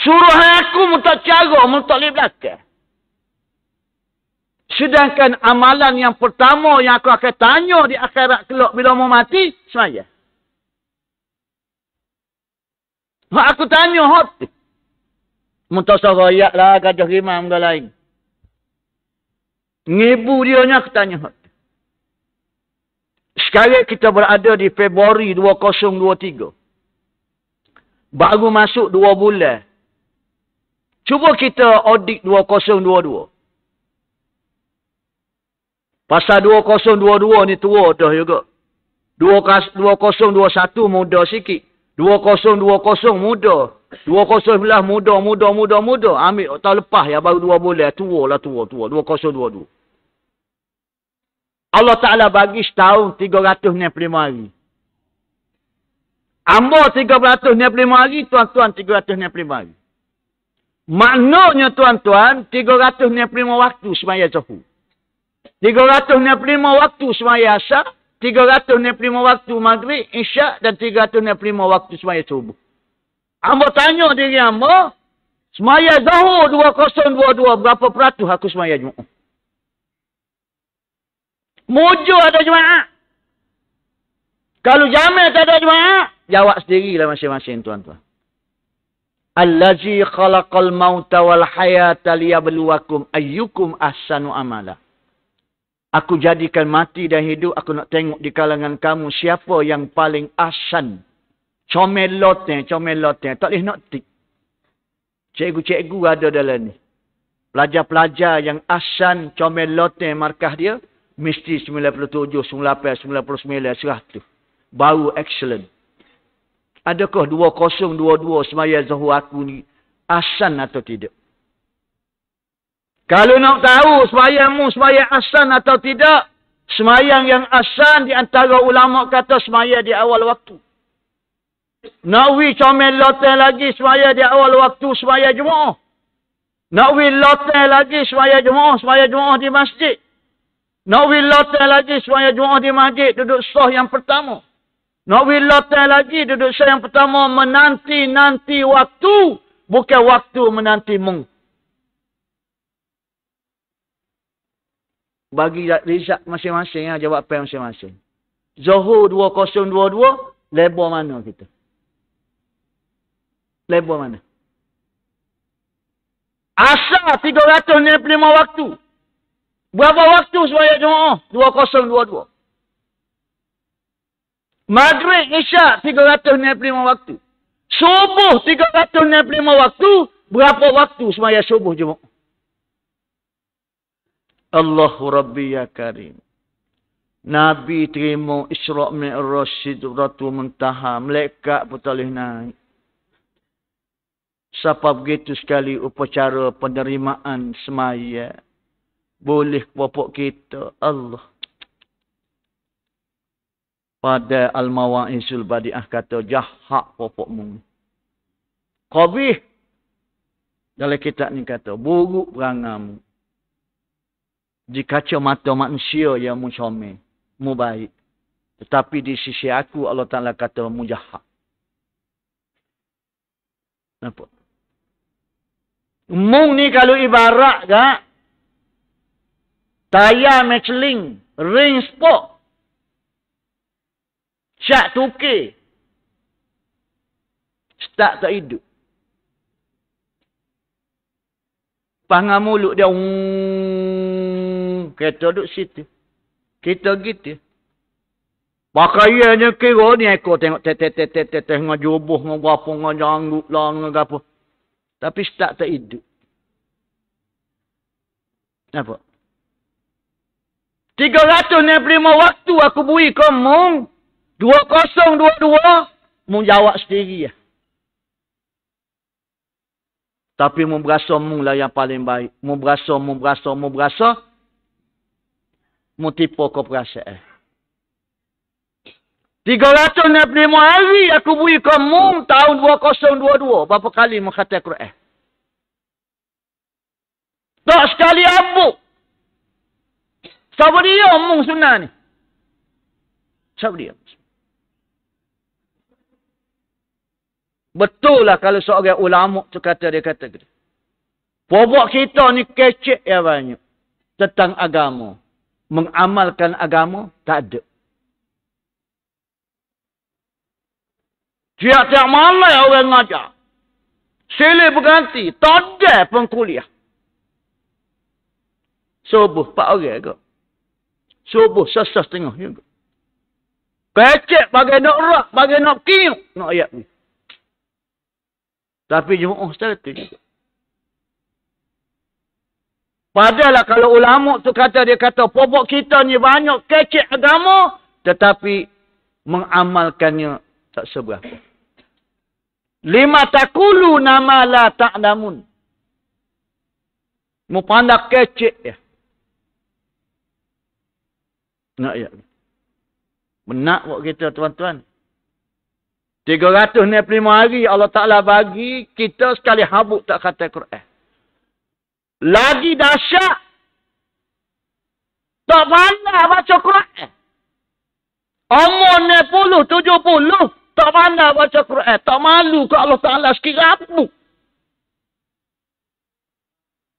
Suruh aku mutak cara, mutak di belakang. Sedangkan amalan yang pertama yang aku akan tanya di akhirat kelak bila mau mati, semaya. Hak aku tanya hak tu. Mutak sahaya lah, kajah imam ke lain. Ni burianya aku tanya. Sekarang kita berada di Februari 2023. Baru masuk dua bulan. Cuba kita audit 2022. Pasal 2022 ni tua dah juga. 2021 muda sikit. 2020 muda. 2019 muda, muda, muda, muda. Ambil tahun lepas ya baru dua bulan. Tua lah tua, tua. 2022. Allah Ta'ala bagi setahun 365 hari. Amba 365 hari, tuan-tuan 365 hari. Maknanya tuan-tuan, 365 waktu semaya zuhur. 365 waktu semaya asar, 365 waktu maghrib, insya dan 365 waktu semaya subuh. ambo tanya diri ambo semaya zuhur 2022 berapa peratus aku semaya jumaat? Mujur ada jemaah. Kalau jamil tak ada jemaah, jawab sendirilah masing-masing tuan-tuan. Allazi khalaqal mauta wal hayata liyabluwakum ayyukum ahsanu amala. Aku jadikan mati dan hidup, aku nak tengok di kalangan kamu siapa yang paling asan, Comel loteng, comel loteng. Tak boleh nak tik. Cikgu-cikgu ada dalam ni. Pelajar-pelajar yang asan, comel loteng markah dia. Mesti 97, 98, 99, 100. Baru excellent. Adakah 2022 semaya Zohor aku ni asan atau tidak? Kalau nak tahu semayangmu semaya asan atau tidak, semayang yang asan di antara ulama kata semaya di awal waktu. Nawi wih comel lotel lagi semaya di awal waktu semaya jemaah. Nawi wih lotel lagi semaya jemaah, semaya jemaah di masjid. Na'udzubillah lagi semaya jua di masjid duduk sah yang pertama. Na'udzubillah lagi duduk sah yang pertama menanti-nanti waktu bukan waktu menanti mung. Bagi rizab masing-masing yang jawab pen masing-masing. Zohor 2022 lebar mana kita? Lebar mana? Asar 365 waktu. Berapa waktu sembahyang Jumaat? 2022. Maghrib Isyak 365 waktu. Subuh 365 waktu. Berapa waktu sembahyang subuh Jumaat? Allahu Rabbi ya Karim. Nabi terima Isra' Mi'raj Sidratu Ratu Mentaha. Melekat pun boleh naik. Sapa begitu sekali upacara penerimaan semayak boleh kepopok kita Allah pada al-mawaisul badiah kata jahat popokmu qabih dalam kitab ni kata buruk perangamu di kaca mata manusia yang mu syome mu baik tetapi di sisi aku Allah Taala kata mu jahat nampak Mung ni kalau ibarat gak? tayar Michelin, ring sport, cat tukir, start tak hidup. Pangan mulut dia, kereta duduk situ. Kita gitu. Pakaiannya kira ni aku tengok te te te te te te dengan jubuh lah, dengan apa lah dengan Tapi start tak hidup. Nampak? Tiga ratus 365 waktu aku bui kau mung. 2022. Mung jawab sendiri ya. Tapi mung berasa mung lah yang paling baik. Mung berasa, mung berasa, mung berasa. Mung tipu kau perasaan. 365 hari aku bui kau mung tahun 2022. Berapa kali mung kata eh. Tak sekali abuk. Sabo dia omong sunnah ni. Sabo dia. Betul lah kalau seorang ulama tu kata dia kata gitu. Pobok kita ni kecek ya banyak. Tentang agama. Mengamalkan agama tak ada. Tiap-tiap malam ya orang ngajar. Silih berganti. Tak ada pun kuliah. Subuh so, empat orang kot subuh sesah setengah juga. Ya kecek bagai nak rak, bagai nak kiuk, nak ayat ni. Tapi jemaah secara tu juga. Padahal kalau ulama tu kata dia kata popok kita ni banyak kecek agama tetapi mengamalkannya tak seberapa. Lima takulu nama la ta'lamun. Mu pandak kecek ya. Nak ya. Menak buat kita tuan-tuan. 365 hari Allah Ta'ala bagi kita sekali habuk tak kata Quran. Lagi dahsyat. Tak pandai baca Quran. Umur ni puluh, tujuh puluh. Tak pandai baca Quran. Tak malu ke Allah Ta'ala sekiranya abu.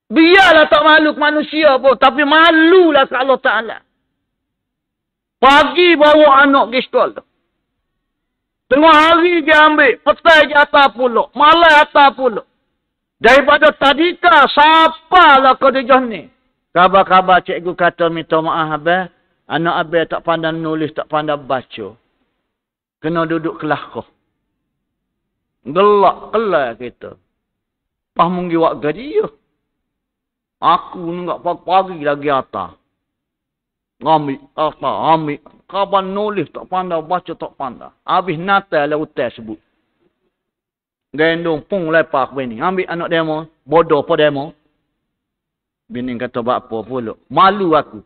Biarlah tak malu ke manusia pun. Tapi malulah ke Allah Ta'ala. Pagi bawa anak gestol tu. Tengah hari dia ambil. Petai je atas pulak. Malai atas pulak. Daripada tadika, siapa lah kau di ni? Khabar-khabar cikgu kata minta maaf abang. Anak abang tak pandai nulis, tak pandai baca. Kena duduk kelah kau. Gelak kelah kita. Pah mungi wak gadi ya. Aku ni pagi lagi atas. Rami, apa, Rami. Kapan nulis tak pandai, baca tak pandai. Habis natal lah utai sebut. Gendong pun lepak ke bini. Ambil anak demo, bodoh pun demo. Bini kata bapa pula. Malu aku.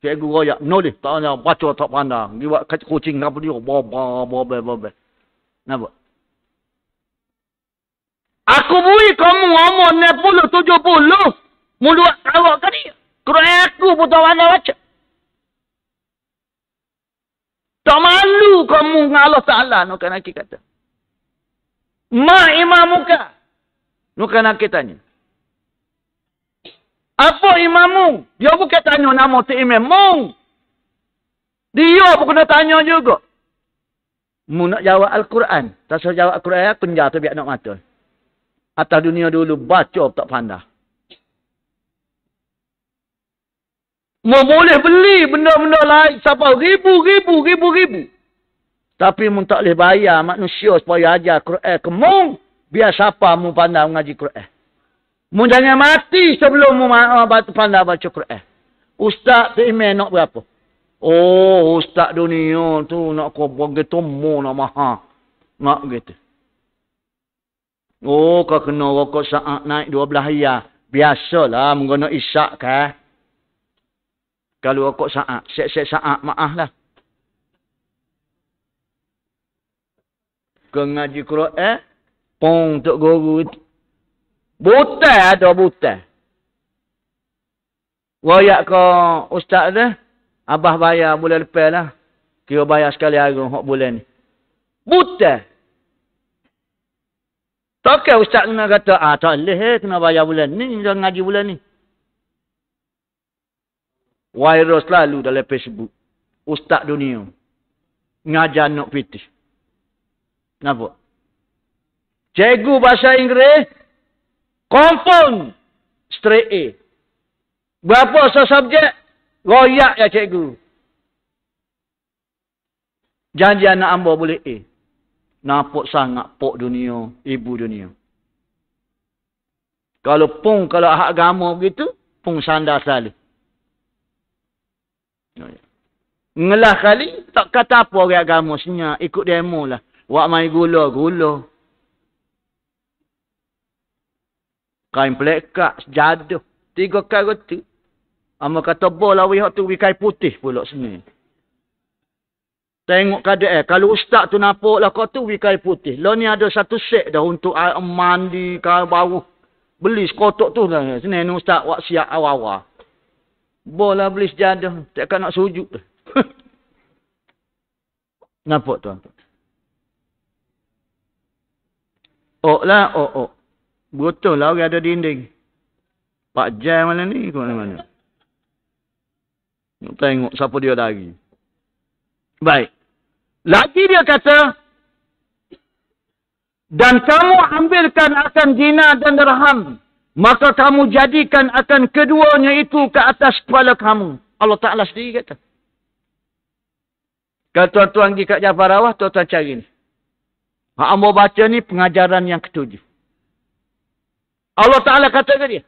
Cikgu royak, nulis tak pandai, baca tak pandai. Dia buat kucing apa dia, boba, boba, boba. Nampak? Aku beri kamu umur 60-70. Mulut awak kan ni. Kerana aku pun tak pandai baca. Tak malu kamu dengan Allah Ta'ala. Nukar Nakir kata. Ma imam muka. Nukar Nakir tanya. Apa imammu? Dia bukan tanya nama tu imammu. Dia pun kena tanya juga. Mu nak jawab Al-Quran. Tak jawab Al-Quran, penjara tu biar nak mata. Atas dunia dulu, baca tak pandah. Memboleh beli benda-benda lain sampai ribu, ribu, ribu, ribu. Tapi mu tak boleh bayar manusia supaya ajar Quran ke mu. Biar siapa mu pandai mengaji Quran. Mu jangan mati sebelum mu pandai baca Quran. Ustaz tu iman nak berapa? Oh, ustaz dunia tu nak kau bagi tu tomo nak maha. Nak gitu. Oh, kau kena rokok saat naik dua 12 ayah. Biasalah menggunakan isyak kah? Eh. Kalau aku saat, set-set saat maaf lah. Kau ngaji Quran, eh? pong tok guru. Buta ada buta. Wayak kau ustaz dah. Abah bayar boleh lepas lah. Kira bayar sekali hari hok boleh ni. Buta. Tak ke ustaz nak kata, ah tak boleh eh, kena bayar bulan ni. Kena ngaji bulan ni viral selalu dalam Facebook. Ustaz dunia. Ngajar nak piti. Kenapa? Cegu bahasa Inggeris. Confirm. Straight A. Berapa sah subjek? Royak ya cikgu. Janji anak ambo boleh A. Nampak sangat pok dunia, ibu dunia. Kalau pun, kalau ahak agama begitu, pun sandar selalu. Oh, ya. Ngelah kali, tak kata apa orang agama senyap. Ikut demo lah. Wak mai gula, gula. Kain pelekat, sejaduh. Tiga kali tu. Amal kata bola wihak tu, wih kain putih pula sini. Tengok kada eh. Kalau ustaz tu nampak lah kau tu, wih kain putih. Lo lah ni ada satu set dah untuk eh, mandi, kau baru. Beli sekotok tu lah. Sini ni ustaz, wak siap awal-awal. Bola beli sejadah. Takkan nak sujud. Nampak tuan? Ok lah, ok, ok. Butuh lah orang ada dinding. Pak Jai malam ni, ke mana-mana. Nak tengok siapa dia lagi. Baik. Lagi dia kata, dan kamu ambilkan akan jina dan derham maka kamu jadikan akan keduanya itu ke atas kepala kamu. Allah Ta'ala sendiri kata. Kalau tuan-tuan pergi kat Jabar Rawah, tuan-tuan cari ini. Pak Ambo baca ni pengajaran yang ketujuh. Allah Ta'ala kata ke dia.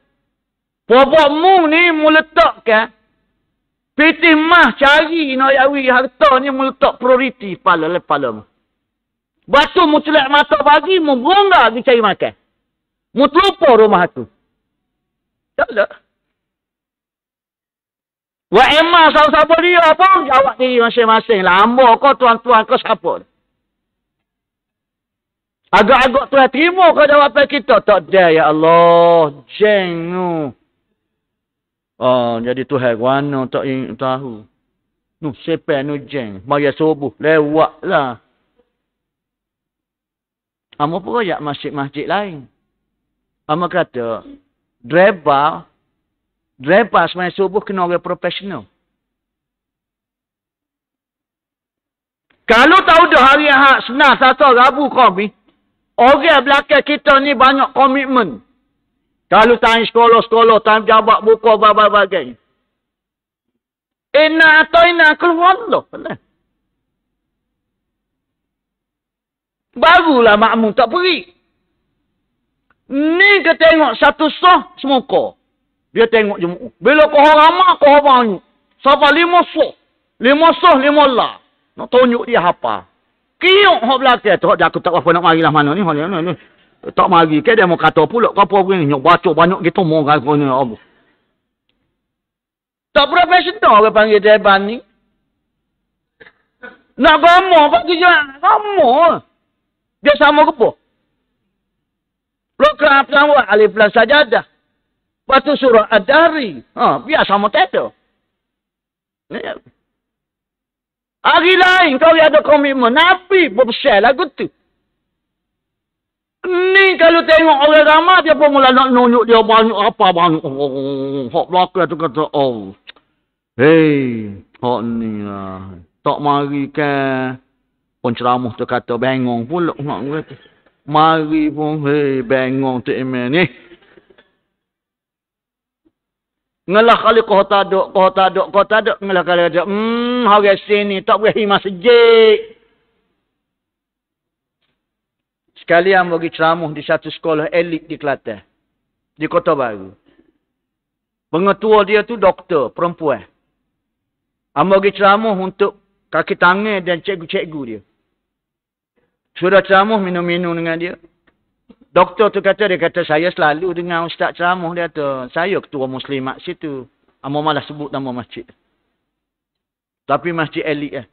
Pobokmu ni meletakkan. Piti mah cari nak yawi harta ni meletak prioriti pala lepala mu. Batu mu celak mata pagi, mu berongga pergi cari makan. Mu terlupa rumah tu. Tak ada. Buat Emma siapa-siapa dia apa? Jawab diri masing-masing. Lama kau tuan-tuan kau siapa. Agak-agak tuan terima kau jawapan kita. Tak ada ya Allah. Jeng Oh, jadi Tuhan guana tak tahu. Nu sepe nu jeng. Maya subuh. Lewat lah. Amo pun masjid-masjid lain. Amo kata, driver driver sebenarnya subuh kena orang profesional. Kalau tahu dah hari Ahad senang satu Rabu kami, orang belakang kita ni banyak komitmen. Kalau tanya sekolah-sekolah, tanya jabat buku, bagai-bagai. Enak atau enak keluar lah. Barulah makmum tak perik. Ni ke tengok satu soh semua semuka. Dia tengok je. Bila kau ramah, kau banyak. Sapa lima sah. Lima sah, lima lah. Nak tunjuk dia apa. Kiyuk hak belakang tu. Aku tak apa nak mari lah mana ni. Hal ni, ni. Tak mari. Kaya dia mau kata pula. Kau apa ni. Nak baca banyak gitu. Mau kata ni. Abu. Tak profesional ke panggil Deban ni. Nak gomong. bagi jalan Gomong. Dia sama ke apa? Rukun Afnan buat alif lah sajadah. Lepas tu surah Ad-Dari. Ha, biar sama tata. Ya. Hari lain kau ada komitmen. Nabi berbesar lagu tu. Ni kalau tengok orang ramai dia pun mula nak nunjuk dia banyak apa banyak. Oh, oh, oh, oh hak belakang tu kata, oh. Hei, hak ni lah. Tak mari ke penceramah tu kata bengong pula. Nak kata mari pun hei bengong tak iman ni. Ngelah kali kau tak ada, kau tak ada, kau tak ada. Ngelah kali kata, hmm, hari sini tak boleh hima sejik. Sekalian bagi ceramah di satu sekolah elit di Kelantan. Di Kota Baru. Pengetua dia tu doktor, perempuan. Ambil ceramah untuk kaki tangan dan cikgu-cikgu dia. Sudah ceramah minum-minum dengan dia. Doktor tu kata, dia kata, saya selalu dengan ustaz ceramah. Dia tu. saya ketua muslimat situ. Amor malah sebut nama masjid. Tapi masjid elit eh.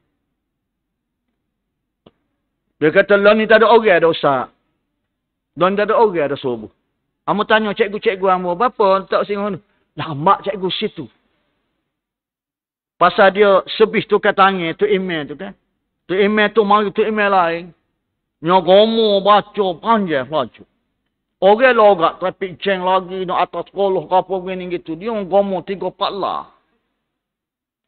Dia kata, lah ni tak ada orang ada usah. Lah ni tak ada orang ada sobu. Amor tanya cikgu-cikgu amor, apa letak singgah ni? Lah mak cikgu situ. Pasal dia sebis tu kat tangan, tu email tu kan. Tu email tu mari, tu email lain. Eh nyogomu baca panjang baca. Orang logat trafik ceng lagi no atas sekolah ke apa gini gitu. Dia ngomong tiga empat lah.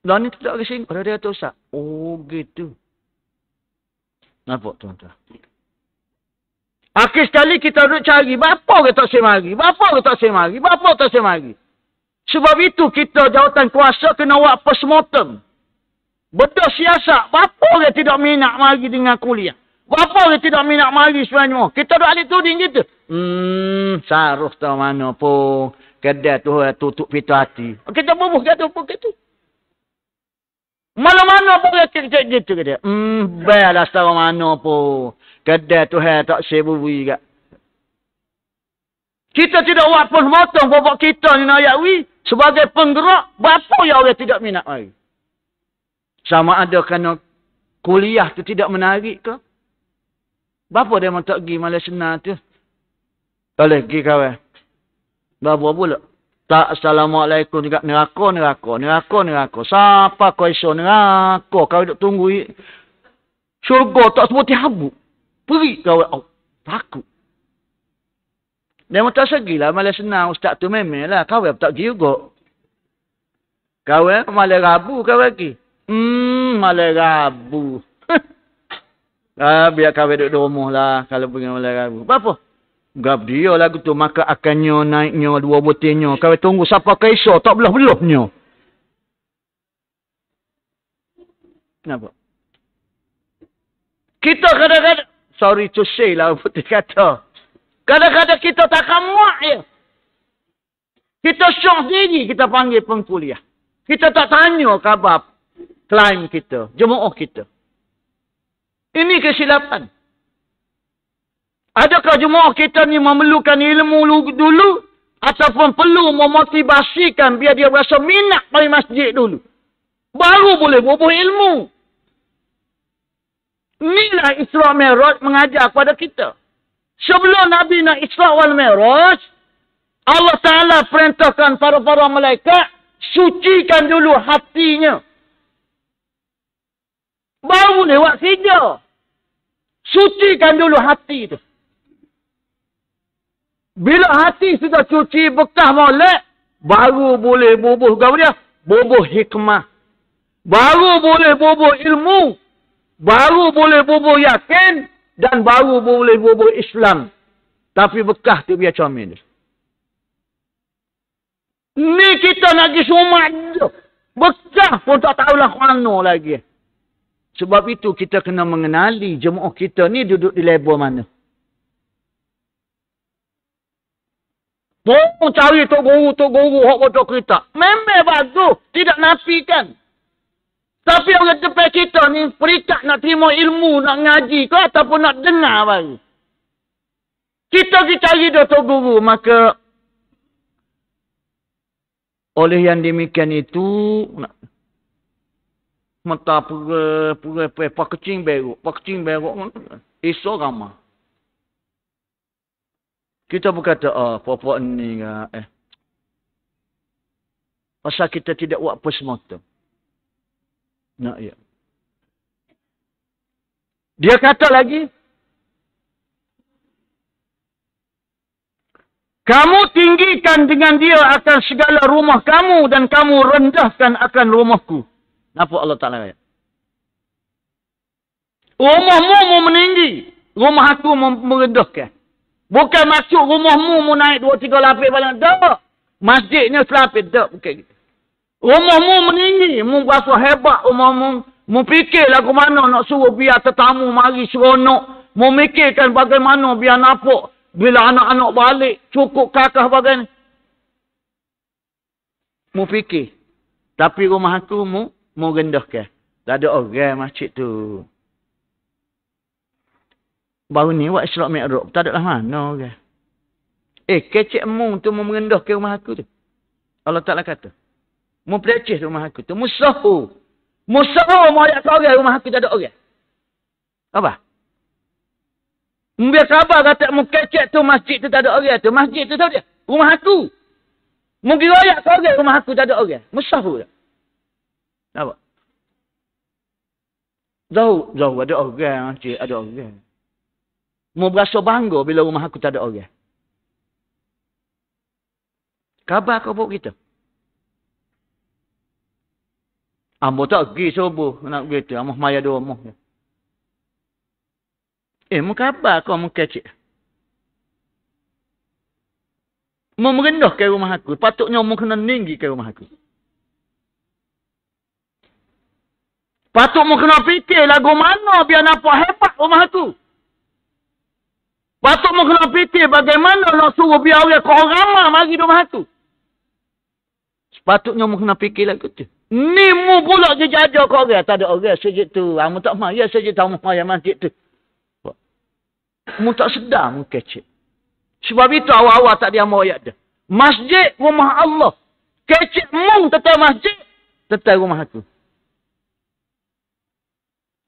Dan ni tidak kesing. Ada dia tu sak. Oh gitu. Nampak tuan-tuan. Akhir sekali kita duduk cari. Bapa kita tak semari? Bapa kita tak semari? Bapa kita tak semari? Sebab itu kita jawatan kuasa kena buat persemotem. Bedah siasat. Bapa kita tidak minat lagi dengan kuliah. Berapa dia tidak minat mari sebenarnya? Kita duduk alik tuding kita. Hmm, saruh tau mana pun. Kedai tu tutup pintu hati. Kita bubuh kat tu pun kata. Mana-mana boleh kerja gitu ke dia? Hmm, baiklah setara mana pun. Kedai tu tak sebuah kat. Kita tidak buat pun motong bapak kita ni nak ayat Sebagai penggerak, berapa yang dia tidak minat mari? Sama ada kerana kuliah tu tidak menarik ke? Bapa dia tak pergi malam senang tu? Tak boleh pergi kawan. Eh? Bapa pula. Tak assalamualaikum juga. Neraka, neraka, neraka, neraka. Siapa kau iso neraka? Kau duduk tunggu. Syurga tak sebut habuk. Pergi kawan. Oh, takut. Dia tak segi lah. Malah senang. Ustaz tu memang lah. Kau tak pergi juga. Kau malah rabu kau pergi. Hmm, malah rabu. Ah, biar kawin duduk di rumah lah. Kalau pergi oleh Rabu. Apa? Gap dia lagu tu. Maka akannya naiknya dua botinya, Kawin tunggu siapa kaisa. Tak belah-belahnya. Kenapa? Kita kadang-kadang. Sorry to say lah. Putih kata. Kadang-kadang kita tak kamuak ya. Kita syok sendiri. Kita panggil pengkuliah. Kita tak tanya khabar. Klaim kita. Jemaah kita. Ini kesilapan. Adakah jemaah kita ni memerlukan ilmu dulu ataupun perlu memotivasikan biar dia rasa minat pergi masjid dulu? Baru boleh bubuh ilmu. Inilah Isra Mi'raj mengajar kepada kita. Sebelum Nabi nak Isra wal Mi'raj, Allah Taala perintahkan para-para malaikat sucikan dulu hatinya. Baru lewat hijau. Sucikan dulu hati tu. Bila hati sudah cuci bekas molek, baru boleh bubuh gawriah, bubuh hikmah. Baru boleh bubuh ilmu. Baru boleh bubuh yakin. Dan baru boleh bubuh Islam. Tapi bekah tu biar comel. Ni kita nak pergi sumat. Bekah pun tak tahu lah kuala lagi. Sebab itu kita kena mengenali jemaah kita ni duduk di level mana. Pun cari tok guru, tok guru, hak baca kita. Memang bagus. Tidak nafikan. Tapi orang depan kita ni perikat nak terima ilmu, nak ngaji ke ataupun nak dengar baru. Kita pergi cari dia tok guru. Maka oleh yang demikian itu, mata pura pura pe pak kecing beruk pak kecing beruk iso gama kita berkata ah oh, apa-apa ni eh pasal kita tidak buat apa semata nak ya dia kata lagi Kamu tinggikan dengan dia akan segala rumah kamu dan kamu rendahkan akan rumahku. Napa Allah Ta'ala kata? Rumahmu mau meninggi. Rumah aku mau meredahkan. Bukan masuk rumahmu mau naik dua tiga lapis balik. Tak. Masjidnya selapis. Tak. Bukan gitu. Rumahmu meninggi. Mu rasa hebat rumahmu. Mu fikir lagu mana nak suruh biar tetamu mari seronok. Mu mikirkan bagaimana biar nampak. Bila anak-anak balik cukup kakak bagaimana. Mu fikir. Tapi rumah aku mu mau rendah ke? Tak ada orang masjid tu. Baru ni buat Isra Mi'raj, tak ada lah mana orang. Okay. Eh, kecik mu tu mau merendah ke rumah aku tu. Allah Ta'ala kata. Mau pelecih rumah aku tu. Musahu. Musahu mau ada orang rumah aku tak ada orang. Apa? Biar sabar kata mu kecik tu masjid tu tak ada orang tu. Masjid tu tak ada. Rumah aku. Mungkin royak kau rumah aku tak ada orang. Musahu tak? နော်ဇောဇောဝတ်တော့ကဲအဲ့တော့ကဲမောဘာစောဘန်ကိုဘီလောမဟာကုတတော့ကဲကဘာကဘုတ်ကိတအမတော့ကြီးစိုးဘူးနော်ကြီးတယ်အမမယာတော့မောအမကဘာကောမကချစ်မမကင်းတော့ကဲဝမဟာကူပတ်တော့ညောမခနနင်းကြီးကဲဝမဟာကူ Patut mu kena fikir lagu mana biar nampak hebat rumah tu. Patut mu kena fikir bagaimana nak suruh biar orang korang ramah mari rumah tu. Sepatutnya mu kena fikir lagu tu. Ni mu pula je jaja korang. Tak ada orang sejik tu. Amu ah, tak mahu. Ya sejik tak mahu yang masjid tu. Mu tak sedar mu kecil. Sebab itu awal-awal tak dia mau ayat dia. Masjid rumah Allah. kecik mu tetap masjid. Tetap rumah tu.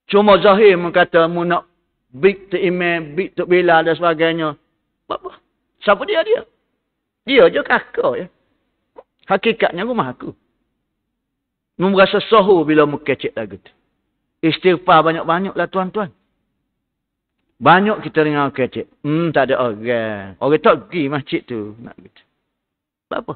Cuma Zahir mengkata mu nak big to imam, big to bila dan sebagainya. Apa? Siapa dia dia? Dia je kakak ya. Hakikatnya rumah aku. Mu merasa sahu bila mu kecek lagu tu. Istighfar banyak-banyak lah tuan-tuan. Banyak kita dengar kecek. Hmm, tak ada orang. Orang tak pergi masjid tu. Nak gitu. Apa? -apa?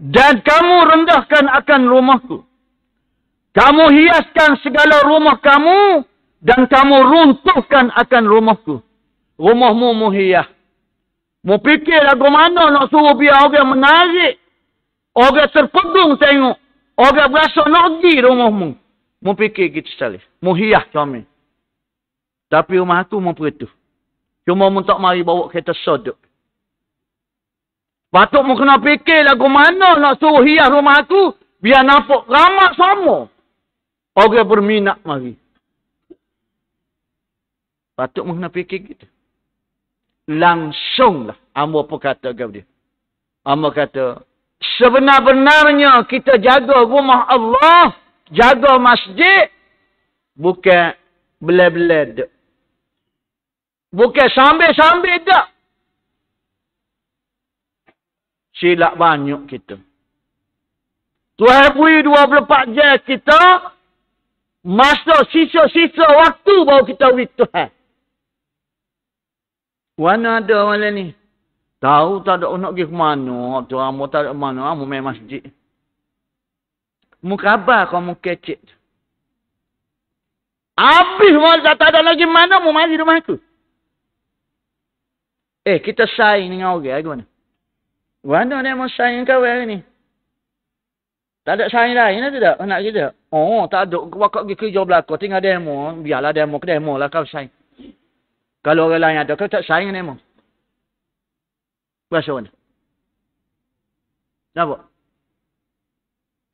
dan kamu rendahkan akan rumahku. Kamu hiaskan segala rumah kamu dan kamu runtuhkan akan rumahku. Rumahmu muhiyah. Mu fikir lagu mana nak suruh biar orang menarik. Orang terpegung tengok. Orang berasa nak pergi rumahmu. Mu fikir gitu sekali. Muhiyah kami. Tapi rumah aku mu peretuh. Cuma mu tak mari bawa kereta sodok. Patut mu kena fikir lagu mana nak suruh hias rumah aku. Biar nampak ramak sama. Orang okay, berminat mari. Patut mu kena fikir gitu. Langsunglah. Amba pun kata kepada dia. Amba kata. Sebenar-benarnya kita jaga rumah Allah. Jaga masjid. Bukan bela-bela dek. Bukan sambil-sambil dek. silap banyak kita. Tuhan puji 24 jam kita, masa sisa-sisa waktu baru kita beri Tuhan. Mana ada malam ni? Tahu tak ada nak pergi ke mana? Tu amu tak ada mana, amu main masjid. Mu khabar kau mu kecik tu. Habis malam tak ada lagi mana, mu mari rumah tu? Eh, kita saing dengan orang, bagaimana? Eh, mana dia mau sayang kau hari ni? Tak ada sayang lain lah tidak? Anak kita? Oh, tak ada. Kau kau pergi kerja belakang. Tinggal demo. Biarlah demo ke demo lah kau sayang. Kalau orang lain ada, kau tak sayang demo. Bahasa mana? Nampak?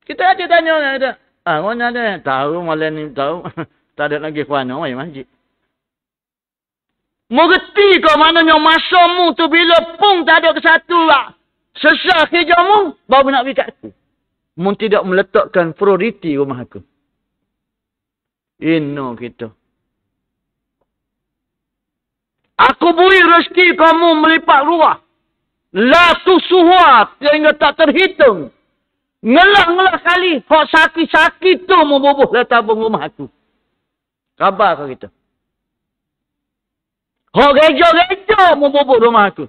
Kita ada tanya orang kata. Ah, orang ada. Tahu malam ni tahu. tak ada lagi kawan orang Mari masjid. Mengerti kau maknanya masa mu tu bila pun tak ada kesatu lah. Sesah kerjamu, baru nak beri aku. Mun tidak meletakkan prioriti rumah aku. Inno kita. Aku beri rezeki kamu melipat ruah. La tu suhua sehingga tak terhitung. Ngelak-ngelak kali. Hak sakit-sakit tu membubuh dalam tabung rumah aku. Khabar kau kita. Hak gereja-gereja membubuh rumah aku.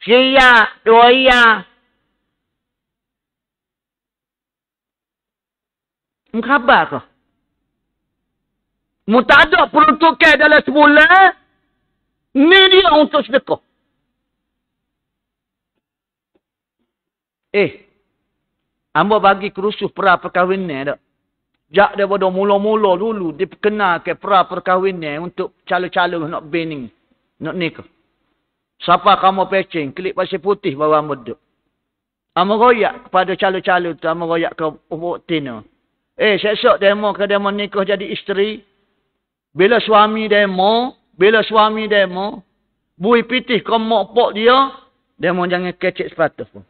十亚罗亚唔卡巴克，唔达到普鲁托盖达勒斯布勒，米利昂托斯德克。Eh, ambo bagi kerusuh pra perkahwin ni dak. Jak dia bodoh mula-mula dulu dia kena ke pra perkahwinan untuk calo-calo nak bening, nak nikah. Sapa kamu pecing, kelip pasir putih bawah muduk. Amu royak kepada calon-calon tu, amu royak ke ubuk tina. Eh, seksok demo ke demo nikah jadi isteri. Bila suami demo, bila suami demo, bui pitih ke mok pok dia, demo jangan kecik sepatu pun.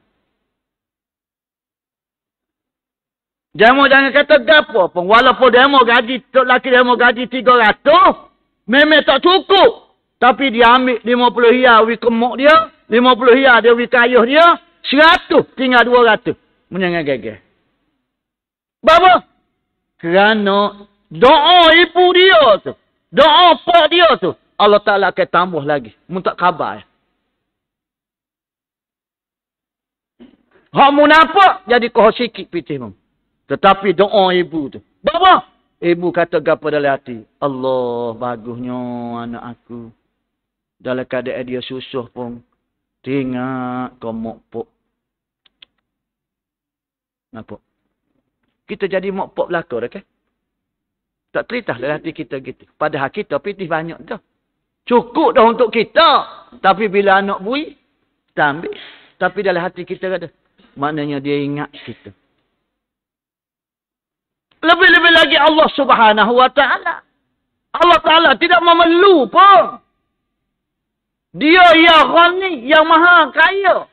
Demo jangan kata gapo pun. Walaupun demo gaji, tok laki demo gaji 300, memang tak cukup. Tapi dia ambil lima puluh hiyah wi kemuk dia. Lima puluh hiyah dia wi kayuh dia. Seratus tinggal dua ratus. Menyengah gagal. Bapa? Kerana doa ibu dia tu. Doa pak dia tu. Allah Ta'ala akan tambah lagi. Muntak khabar. Ya. Hak munafak jadi kohor sikit pitih mem. Tetapi doa ibu tu. Bapa? Ibu kata gapa dalam hati. Allah bagusnya anak aku dalam keadaan dia susah pun tengok komok pok napa kita jadi mok pok belaka dah okay? tak teritah dalam hati kita gitu padahal kita pitih banyak dah cukup dah untuk kita tapi bila anak bui tambah tapi dalam hati kita kata maknanya dia ingat kita lebih-lebih lagi Allah Subhanahu wa taala Allah taala tidak memerlu pun dia ya ghani yang maha kaya.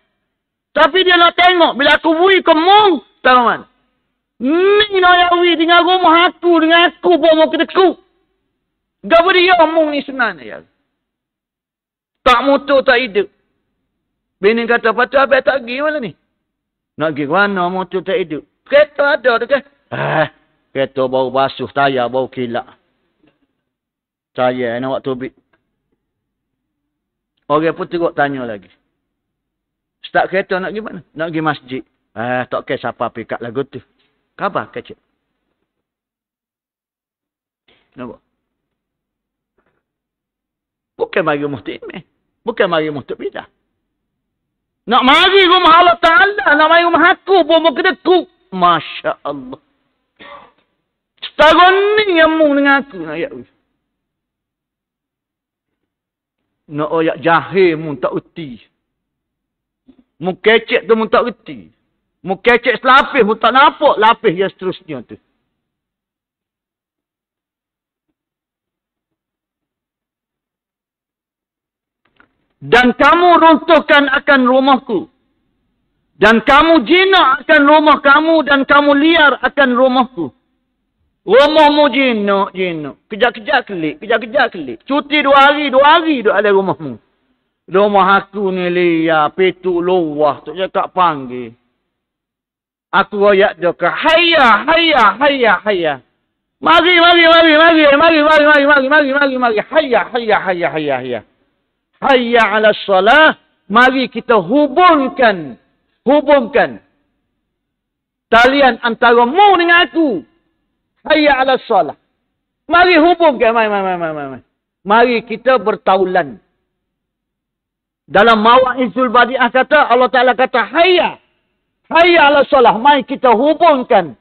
Tapi dia nak tengok bila aku bui ke mong, tuan-tuan. Ni nak dengan aku rumah aku, dengan aku pun mau kita ku. Gapa dia ya, mong ni senang ya. Tak mutu tak hidup. Bini kata, patut abis tak pergi malam ni. Nak pergi mana mutu tak hidup. Kereta ada tu ke? Ah, kereta bau basuh, tayar bau kilak. Tayar nak waktu bit. Orang pun teruk tanya lagi. Start kereta nak pergi mana? Nak pergi masjid. Eh, tak kisah siapa pergi kat lagu tu. Khabar kecil. cik? Nampak? Bukan mari rumah tu Bukan mari rumah tu pindah. Nak mari rumah Allah Ta'ala. Nak mari rumah aku pun muka dia ku. Masya Allah. Setara ni yang mu dengan aku. Ayat. Nah, nak oyak jahe, mu tak erti. Mu kecek tu mu tak erti. Mu kecek selapih mu tak nampak lapih yang seterusnya tu. Dan kamu runtuhkan akan rumahku. Dan kamu jina akan rumah kamu dan kamu liar akan rumahku. Rumah mu jinak, jinak. Kejap-kejap kelik, kejap-kejap kelik. Cuti dua hari, dua hari duduk ada rumah mu. Rumah aku ni liya, petuk luah, tak cakap panggil. Aku royak dia haya, haya, haya, haya. Mari, mari, mari, mari, mari, mari, mari, mari, mari, mari, mari. Haya, haya, haya, haya, haya. Haya ala salah, mari kita hubungkan, hubungkan. Talian antara mu dengan aku hayya ala salah. Mari hubung ke mai mai mai mai mai. Mari kita bertaulan. Dalam mawaizul badiah kata Allah Taala kata hayya. Hayya ala salah. Mari kita hubungkan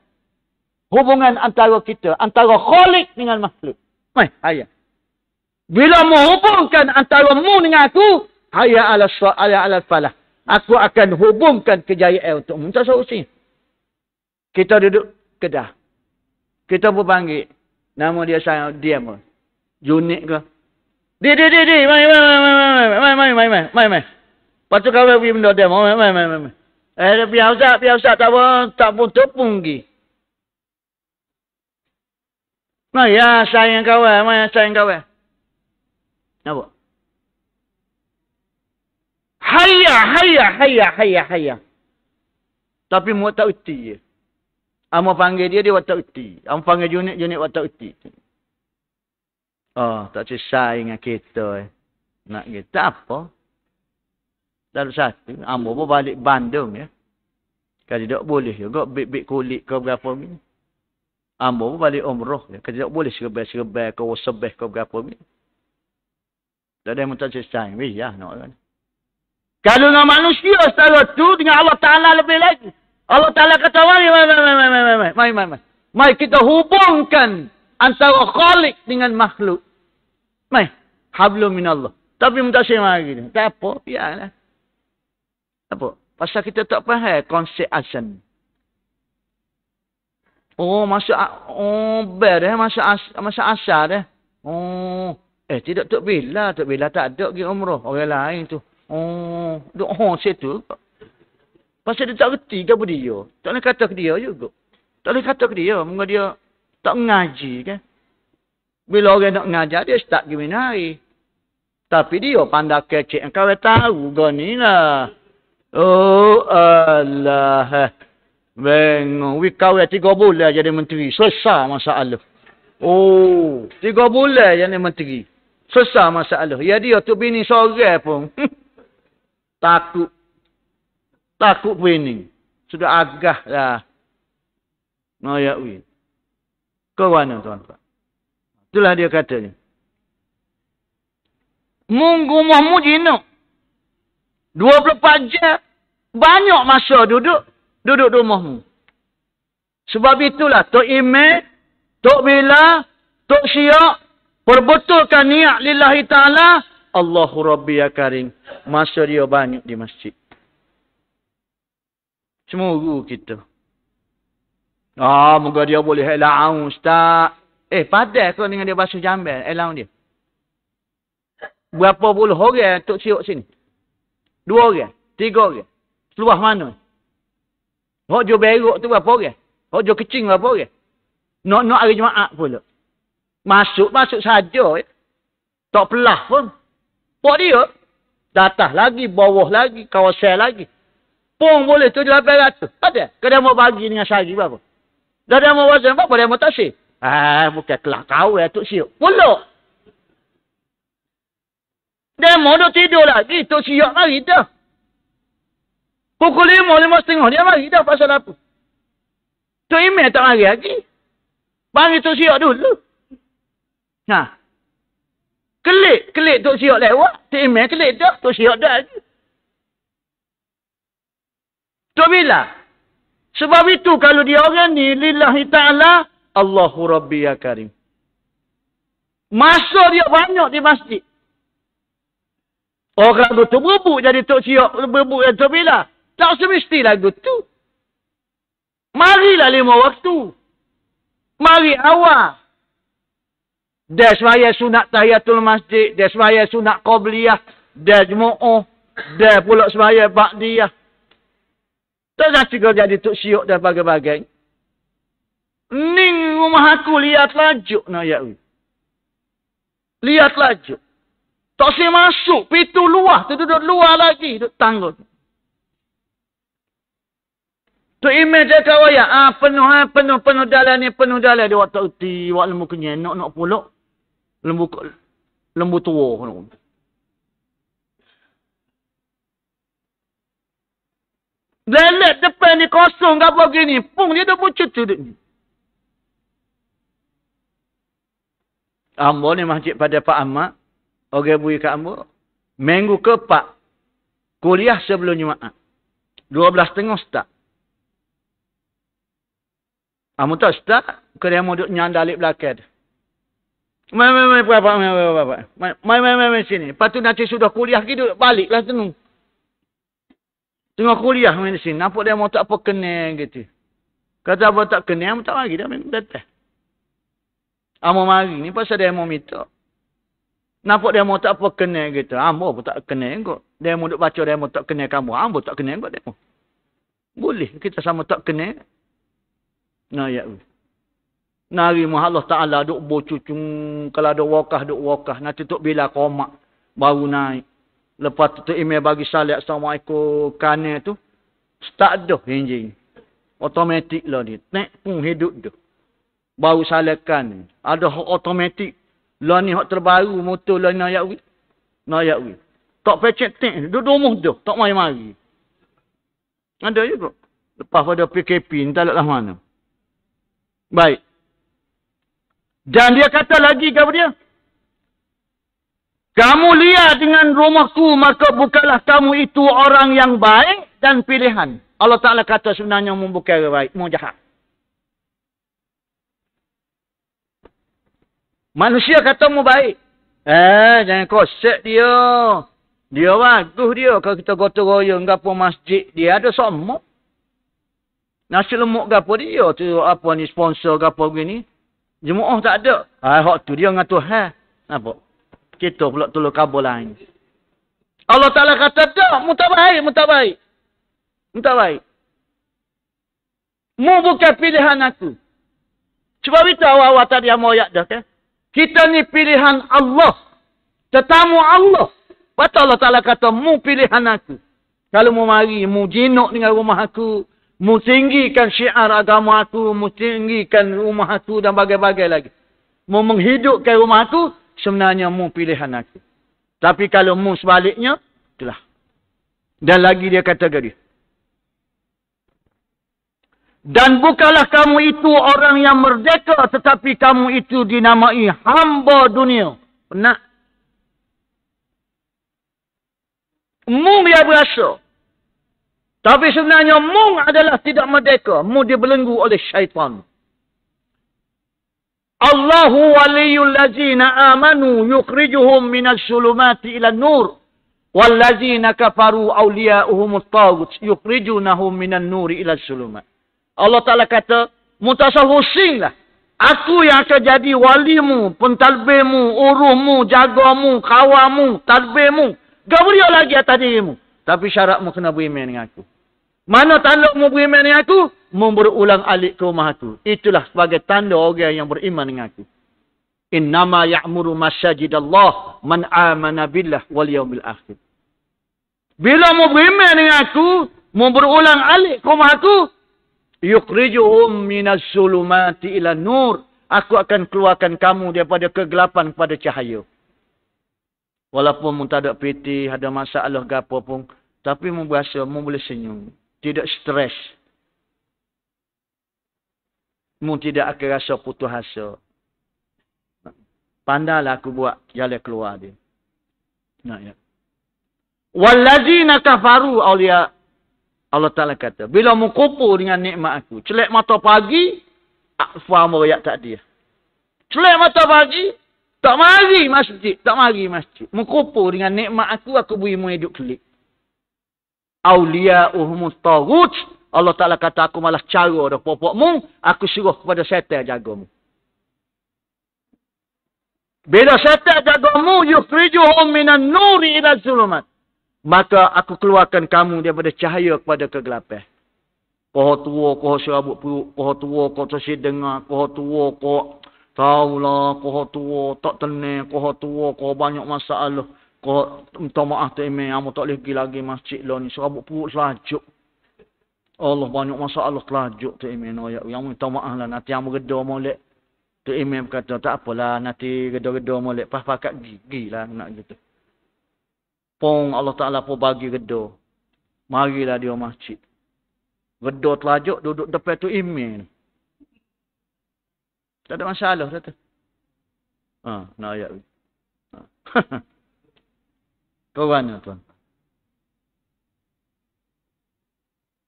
hubungan antara kita, antara khalik dengan makhluk. Mari, hayya. Bila menghubungkan antara mu dengan aku, hayya ala salah ala falah. Aku akan hubungkan kejayaan untuk muntah solusi. Kita duduk kedah. Kita pun panggil. Nama dia sayang dia pun. Junik ke. Di, di, di, di. Mari, mari, mari, mari, mari, mari, mari, mari, mari, mari, mari. Lepas tu kau pergi benda dia. Mari, mari, mari, mari. Eh, dia pergi hausat, pergi hausat. Tak pun, tak pun tepung pergi. Mari, ya, sayang kau, mari, sayang kau. Kenapa? Hayya, hayya, hayya, hayya, hayya. Tapi muat tak uti je. Ya. Amo panggil dia, dia buat tak erti. Amo panggil unit, unit buat tak Oh, tak cesai dengan kita. Eh. Nak kita apa? Dalam satu, Amo pun balik Bandung. ya. Kali tak boleh juga, bit-bit kulit ke berapa ni. Amo pun balik umroh. Ya. Kali tak boleh serbah-serbah ke wasabah ke berapa ni. Tak ada yang tak cesai. Ya, nak kan. Kalau dengan manusia, setara tu, dengan Allah Ta'ala lebih lagi. Allah Ta'ala kata, mari, mari, mari, mari, mari, mari, mari, mari, mari. Mari kita hubungkan antara khalik dengan makhluk. Mari. Hablu min Tapi minta saya mari. Tak apa, biarlah. Tak apa. Pasal kita tak faham konsep asan. Oh, masa oh, ber eh, masa as, masa asar eh. Oh, eh tidak tak bila, tak bila tak ada pergi umrah orang lain tu. Oh, duk oh situ. Pasal dia tak reti ke apa dia. Tak boleh kata ke dia juga. Tak boleh kata ke dia. Mungkin dia tak mengaji kan. Bila orang nak mengajar dia tak ke minari. Tapi dia pandai kecil. Kau tahu ke ni lah. Oh Allah. Bengong. Wih kau yang tiga bulan jadi menteri. Selesai masalah. Oh. Tiga bulan jadi menteri. Selesai masalah. Ya dia tu bini sore pun. Takut. Takut pun ini Sudah agah lah. Ngayak win. Ke mana tuan-tuan? Itulah dia katanya. Munggu muhmu jinuk. 24 jam. Banyak masa duduk. Duduk di rumahmu. Sebab itulah. Tok Ime. Tok Bila. Tok Syiak. Perbetulkan niat lillahi ta'ala. Allahu Rabbi ya Karim. Masa dia banyak di masjid. Cuma kita. Ah, moga dia boleh helaun ustaz. Eh, padah kau dengan dia bahasa jambel, helaun eh, dia. Berapa puluh orang untuk siok sini? Dua orang? Tiga orang? Seluas mana? Hak jauh berok tu berapa orang? Hak jauh kecing berapa orang? Nak-nak hari Jumaat pula. Masuk-masuk saja. Eh. Tak pelah pun. Pak dia. Datah lagi, bawah lagi, kawasan lagi. Pun boleh tujuh lapan ratus. Ada. Kedai mau bagi ni dengan syari berapa? Dah dia mau wazan apa? Dia mau tak Ah, bukan kelah kau ya Tok Siok. Pulak. Dia mau dah tidur lagi. tu Siok mari dah. Pukul lima, lima setengah. Dia mari dah pasal apa? Tok Imeh tak mari lagi. Panggil Tok Siok dulu. Ha. Kelik, kelik tu Siok lewat. Tok Imeh kelik tu Tok Siok dah lagi. Tu bila? Sebab itu kalau dia orang ni lillahi ta'ala Allahu Rabbi ya Karim. Masa dia banyak di masjid. Orang tu berebut jadi tok siok berebut yang tok bila. Tak semestilah lagu tu. Marilah lima waktu. Mari awal. Desmaya sunat tahiyatul masjid. Desmaya sunat qobliyah. Desmu'uh. Des pulak semaya bakdiyah. Tengah cikgu jadi tuk siuk dan bagai-bagai. Ning rumah aku lihat laju, nak ya. Lihat laju. Tak si masuk. Pintu luar. Tu duduk luar lagi. Duduk tangga. Tu imej dia kawal ya. Ah, penuh, ah, penuh, penuh dalam ni. Penuh dalam dia. Wak tak erti. Wak lembu kenyak. Nak, nak pulak. Lembu, lembu tua. Lembu tua. Lelet depan ni kosong ke apa gini. Pung dia tu pucut tu. Ambo ni masjid pada Pak Ahmad. Orang bui ke Ambo. Minggu ke Pak. Kuliah sebelum Jumaat. Dua belas tengah start. Ambo ah, tak start. Kena mau duduk nyandalik belakang Mai mai mai apa apa mai mai mai sini. Patu nanti sudah kuliah gitu balik lah tenung. Tengah kuliah main di sini. Nampak dia mau tak apa kena gitu. Kata apa tak kena, mau tak lagi. Dia memang datang. Amo ah, mari ni pasal dia mau minta. Nampak dia mau tak apa kena gitu. Ah, ambo pun tak kena kot. Dia mau duduk baca, dia mau tak kena kamu. Ah, ambo tak kena kot dia Boleh. Kita sama tak kena. Nah, ya. Nari Allah Ta'ala duk bocucung. Kalau ada wakah, duk wakah. Nanti tu bila komak. Baru naik. Lepas tu tu Imel bagi salat ikut kanan tu. Start dah hinjing. Otomatik lah ni. Tak pun hidup dah. Baru salat kanan. Ada hak otomatik. Lah ni hak terbaru motor lah ni ayak wik. Nak Tak pecek tak. Duduk rumah dah. Tak mari-mari. Ada juga. Lepas pada PKP ni tak letak mana. Baik. Dan dia kata lagi kepada dia. Kamu lihat dengan rumahku, maka bukalah kamu itu orang yang baik dan pilihan. Allah Ta'ala kata sebenarnya mu bukan baik, Mau jahat. Manusia kata mu baik. Eh, jangan kosek dia. Dia bagus dia. Kalau kita gotong enggak apa masjid dia ada semua. Nasi lemak apa dia tu apa ni sponsor apa begini. Jemaah tak ada. Ah hak tu dia ngatu ha. Nampak kita pula tolak kabur lain. Allah Ta'ala kata, tak, mu tak baik, mu tak baik. Mu tak baik. Mu bukan pilihan aku. Cuba kita awal-awal tadi yang moyak dah. Okay? Ya. Kita ni pilihan Allah. Tetamu Allah. Lepas Allah Ta'ala kata, mu pilihan aku. Kalau mu mari, mu jinok dengan rumah aku. Mu tinggikan syiar agama aku. Mu tinggikan rumah aku dan bagai-bagai lagi. Mu menghidupkan rumah aku sebenarnya mu pilihan aku. Tapi kalau mu sebaliknya, itulah. Dan lagi dia kata ke Dan bukalah kamu itu orang yang merdeka tetapi kamu itu dinamai hamba dunia. Penat. Mu dia berasa. Tapi sebenarnya mu adalah tidak merdeka. Mu dibelenggu oleh Syaitan. Allahu waliyul ladzina amanu yukhrijuhum minas sulumati ila nur wal ladzina kafaru awliya'uhumut tagut yukhrijunahum minan nur ila zulumat. Allah Taala kata, mutasawwisinlah. Aku yang akan jadi walimu, pentadbirmu, urumu, jagamu, kawamu, talbemu, Gabriel lagi atas dirimu. Tapi syaratmu kena beriman dengan aku. Mana tanda mu beriman dengan aku? memberulang alik ke rumah aku. Itulah sebagai tanda orang yang beriman dengan aku. Innama ya'muru masyajid Allah man amana billah wal yaumil akhir. Bila mau beriman dengan aku, mau berulang alik ke rumah aku, yukrijuhum minas zulumati ila nur. Aku akan keluarkan kamu daripada kegelapan kepada cahaya. Walaupun mu tak ada piti, ada masalah ke apa pun. Tapi mu berasa, mu boleh senyum. Tidak stres mu tidak akan rasa putus asa. Pandalah aku buat jalan keluar dia. Nah ya. Wallazina kafaru awliya Allah Taala kata, bila mu kupu dengan nikmat aku, celik mata pagi, afwa meriak tak dia. Celik mata pagi, tak mari masjid, tak mari masjid. Mu kupu dengan nikmat aku, aku beri mu hidup kelik. Awliya uhumus tagut, Allah Ta'ala kata aku malah caro dah popokmu. Aku suruh kepada setan jagamu. Bila setan jagamu, yukrijuhum minan nuri ila zulumat. Maka aku keluarkan kamu daripada cahaya kepada kegelapan. Koho tua, koho serabut peruk. Koho tua, koho tersih dengar. Koho tua, koho tahulah. Koho tua, tak tenang. Koho tua, koho banyak masalah. Koho minta maaf tu imam. Amu tak boleh pergi lagi masjid lah ni. Serabut peruk selajuk. Allah banyak masalah kelajuk tu iman oh, ya. Yang minta maaf lah. Nanti yang gedo molek. Tu iman berkata tak apalah. Nanti gedo-gedo molek. Pas pakat gigi lah nak gitu. Pong Allah Ta'ala pun bagi gedo. Marilah dia masjid. Gedo telajuk duduk depan tu iman. Tak ada masalah dah tu. Ha, nak ya? Ha. Kau mana tuan?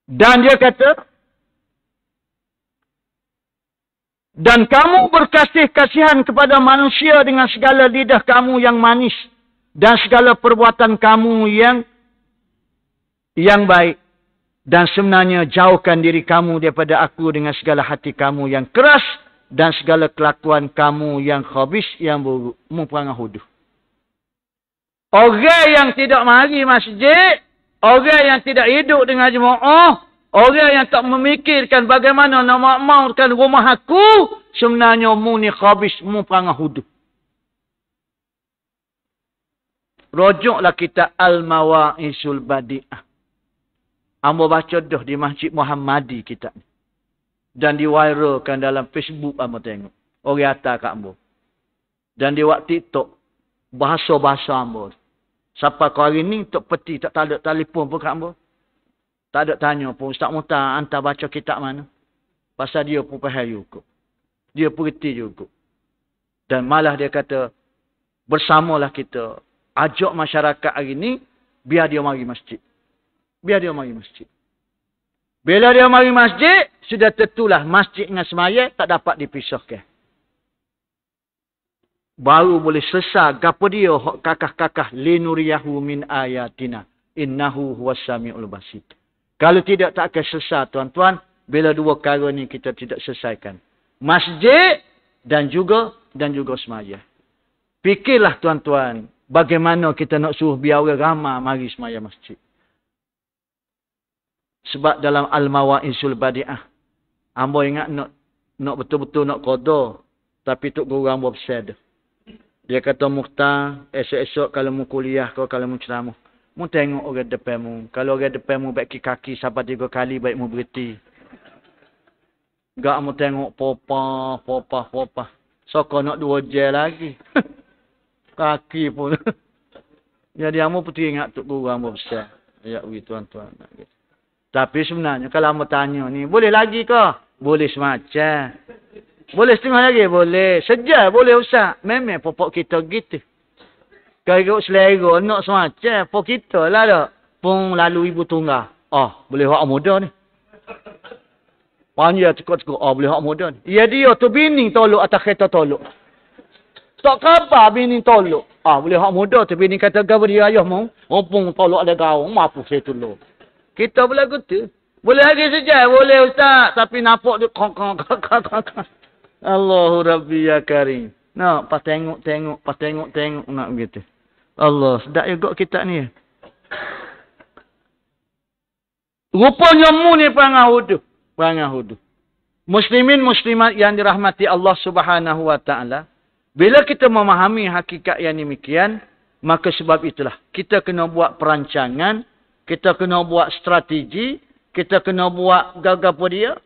Dan dia kata, Dan kamu berkasih-kasihan kepada manusia dengan segala lidah kamu yang manis. Dan segala perbuatan kamu yang yang baik. Dan sebenarnya jauhkan diri kamu daripada aku dengan segala hati kamu yang keras. Dan segala kelakuan kamu yang khabis, yang buruk. Mumpangah huduh. Orang yang tidak mari masjid, Orang yang tidak hidup dengan jemaah. Orang yang tak memikirkan bagaimana nak makmurkan rumah aku. Sebenarnya mu ni khabis mu perangah hudu. Rojoklah kita Al-Mawa'isul Badi'ah. Ambo baca dah di Masjid Muhammadi kita Dan diwiralkan dalam Facebook ambo tengok. Orang atas kat ambo. Dan di waktu TikTok. Bahasa-bahasa ambo. Sampai kau hari ni tak peti, tak, tak ada telefon pun kamu, Tak ada tanya pun. Ustaz Muhtar hantar baca kitab mana. Pasal dia pun faham juga. Dia perhati juga. Dan malah dia kata, bersamalah kita. Ajak masyarakat hari ni, biar dia mari masjid. Biar dia mari masjid. Bila dia mari masjid, sudah tentulah masjid dengan semaya tak dapat dipisahkan baru boleh sesah gapo dia hok kakah-kakah linuriyahu min ayatina innahu huwasami'ul basit kalau tidak tak akan sesah tuan-tuan bila dua perkara ni kita tidak selesaikan masjid dan juga dan juga semaya fikirlah tuan-tuan bagaimana kita nak suruh biar orang ramai mari semaya masjid sebab dalam al-mawaizul badiah hamba ingat nak nak betul-betul nak qada tapi tok guru hamba besar dah dia kata mukta esok-esok kalau mu kuliah ke kalau mu ceramah. Mu tengok orang depan mu. Kalau orang depan mu baik kaki sapa tiga kali baik mu berhenti. Gak mu tengok popa, popa, popa. Sokong nak dua je lagi. kaki pun. Jadi amu pun teringat tu guru amu besar. Ya, wih tuan-tuan. Tapi sebenarnya kalau amu tanya ni, boleh lagi ke? Boleh semacam. Boleh setengah lagi? Boleh. Sejak boleh usah. Memang popok kita gitu. Kau ikut selera, nak semacam. Pok kita lah tak. Pun lalu ibu tunggal. Oh, boleh hak muda ni. Panjang cekut-cekut. Oh, ah, boleh hak muda ni. Ya dia tu bini tolok atas kereta tolok. Tak kabar bini tolok. Ah, boleh hak muda tu bini kata gabar dia ayah mau. Rumpung tolok ada gaung, mampu saya tolong. Kita pula kata. Boleh lagi sejak, boleh ustaz. Tapi nampak dia kong kong kong kong kong. Allahu Rabbi ya Karim. Nak pas tengok tengok pas tengok tengok nak begitu. Allah sedap juga kita ni. Rupanya mu ni perangai hudu. Perangai hudu. Muslimin muslimat yang dirahmati Allah subhanahu wa ta'ala. Bila kita memahami hakikat yang demikian. Maka sebab itulah. Kita kena buat perancangan. Kita kena buat strategi. Kita kena buat gagal dia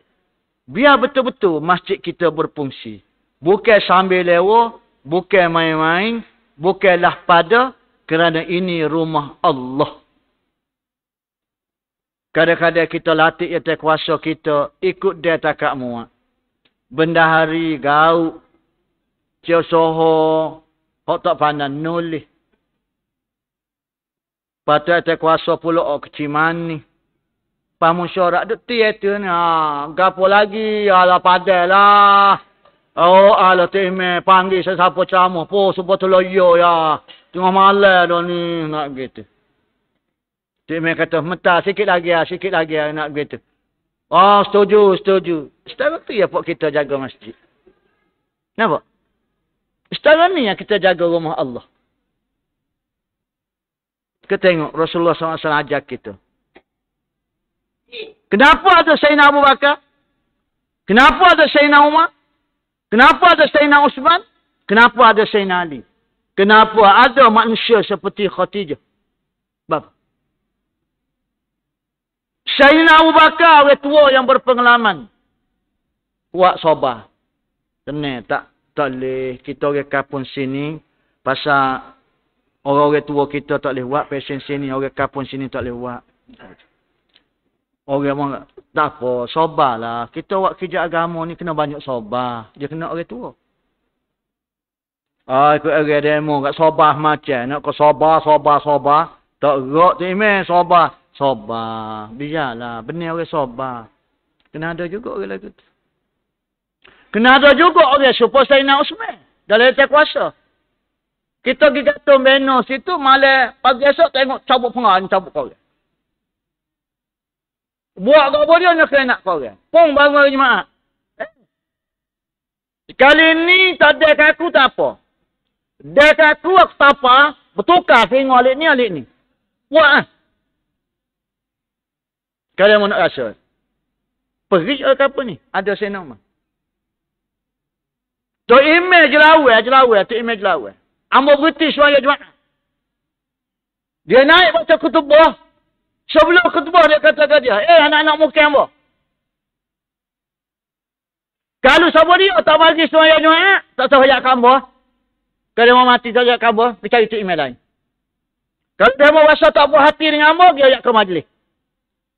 biar betul-betul masjid kita berfungsi. Bukan sambil lewa, bukan main-main, bukanlah pada kerana ini rumah Allah. Kadang-kadang kita latih yang kuasa kita ikut dia takak muat. Bendahari, gau, cio soho, kau tak pandan nulis. Patut atas kuasa pula o kecimani pamusyarak de ti itu ni ha gapo lagi ala padalah oh ala teme panggil sesapa camo po tu teloyo ya tengah malam do ni nak gitu teme kata mentah sikit lagi ah sikit lagi ah nak gitu oh setuju setuju setara tu ya pok kita jaga masjid kenapa setara ni yang kita jaga rumah Allah kita tengok Rasulullah SAW ajak kita. Kenapa ada Sayyidina Abu Bakar? Kenapa ada Sayyidina Umar? Kenapa ada Sayyidina Uthman? Kenapa ada Sayyidina Ali? Kenapa ada manusia seperti Khatijah? Bab. Sayyidina Abu Bakar orang tua yang berpengalaman. Buat sabar. Tenang tak? Tak boleh. Kita orang kapun sini. Pasal orang-orang tua kita tak boleh buat. Pesen sini. Orang kapun sini tak boleh buat. Orang orang tak apa, lah. Kita buat kerja agama ni kena banyak sobah. Dia kena orang tua. Ah, oh, ikut orang demo kat sobah macam. Nak kau sobah, sobah, sobah. Tak gerak tu imen, sobah. Sobah. Biarlah, benar orang sobah. Kena ada juga orang lagi tu. Kena ada juga orang supaya saya nak usman. Dalam letak kuasa. Kita pergi gantung benar situ, malah pagi esok tengok cabut pengah, cabut korang buat eh? tak apa dia nak kena nak kau orang. Pong bangun hari Jumaat. Sekali ni tak ada kaku tak apa. Dia kaku aku tak apa. Bertukar tengok alik ni alik ni. Buat lah. Eh? Kalian mau nak rasa. Perik ke apa ni? Ada saya nama. Tu email je lawa, je lawa, tu email je lawa. Amba berhenti suara jemaah. Dia naik baca kutubah. Sebelum khutbah dia kata ke dia, eh anak-anak mukim apa? Kalau sabar dia tak bagi semuanya nyawa, tak tahu hayat kamu. Kalau dia mati tak hayat kamu, dia cari email lain. Kalau dia mau rasa tak puas hati dengan kamu, dia hayat ke majlis.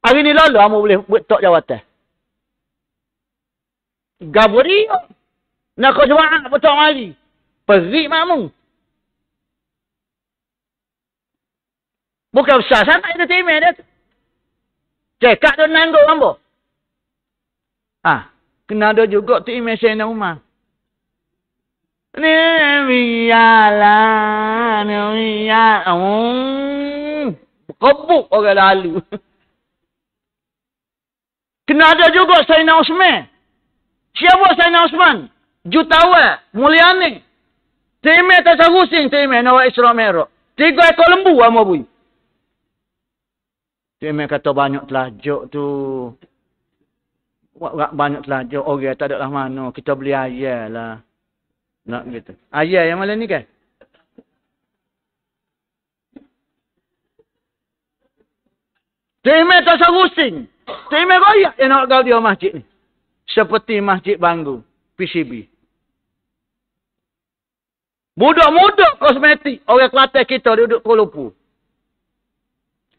Hari ni lalu kamu boleh buat tak jawatan. Gabur dia. Nak kau jawab, betul mali. Perik makmum. Bukan usah sangat entertainment dia tu. Cekak tu nanggup mampu. Ha. Kena ada juga tu email saya nak rumah. Ni biala ni biya um hmm, kebuk orang lalu. Kena ada juga Sayyidina Osman. Siapa Sayyidina Osman? Jutawa, Mulyani. Temeh tak sahusin temeh nak Isra Merah. Tiga ekor lembu sama buih. Timi kata banyak telajuk tu. Wak banyak telajuk. Orang oh, okay, tak ada lah mana. Kita beli ayah lah. Nak gitu. Ayah yang malam ni kan? Timi tak serusing. Timi royak yang nak gaul dia masjid ni. Seperti masjid Bangku PCB. Budak-budak kosmetik. Orang kelata kita duduk Kuala Lumpur.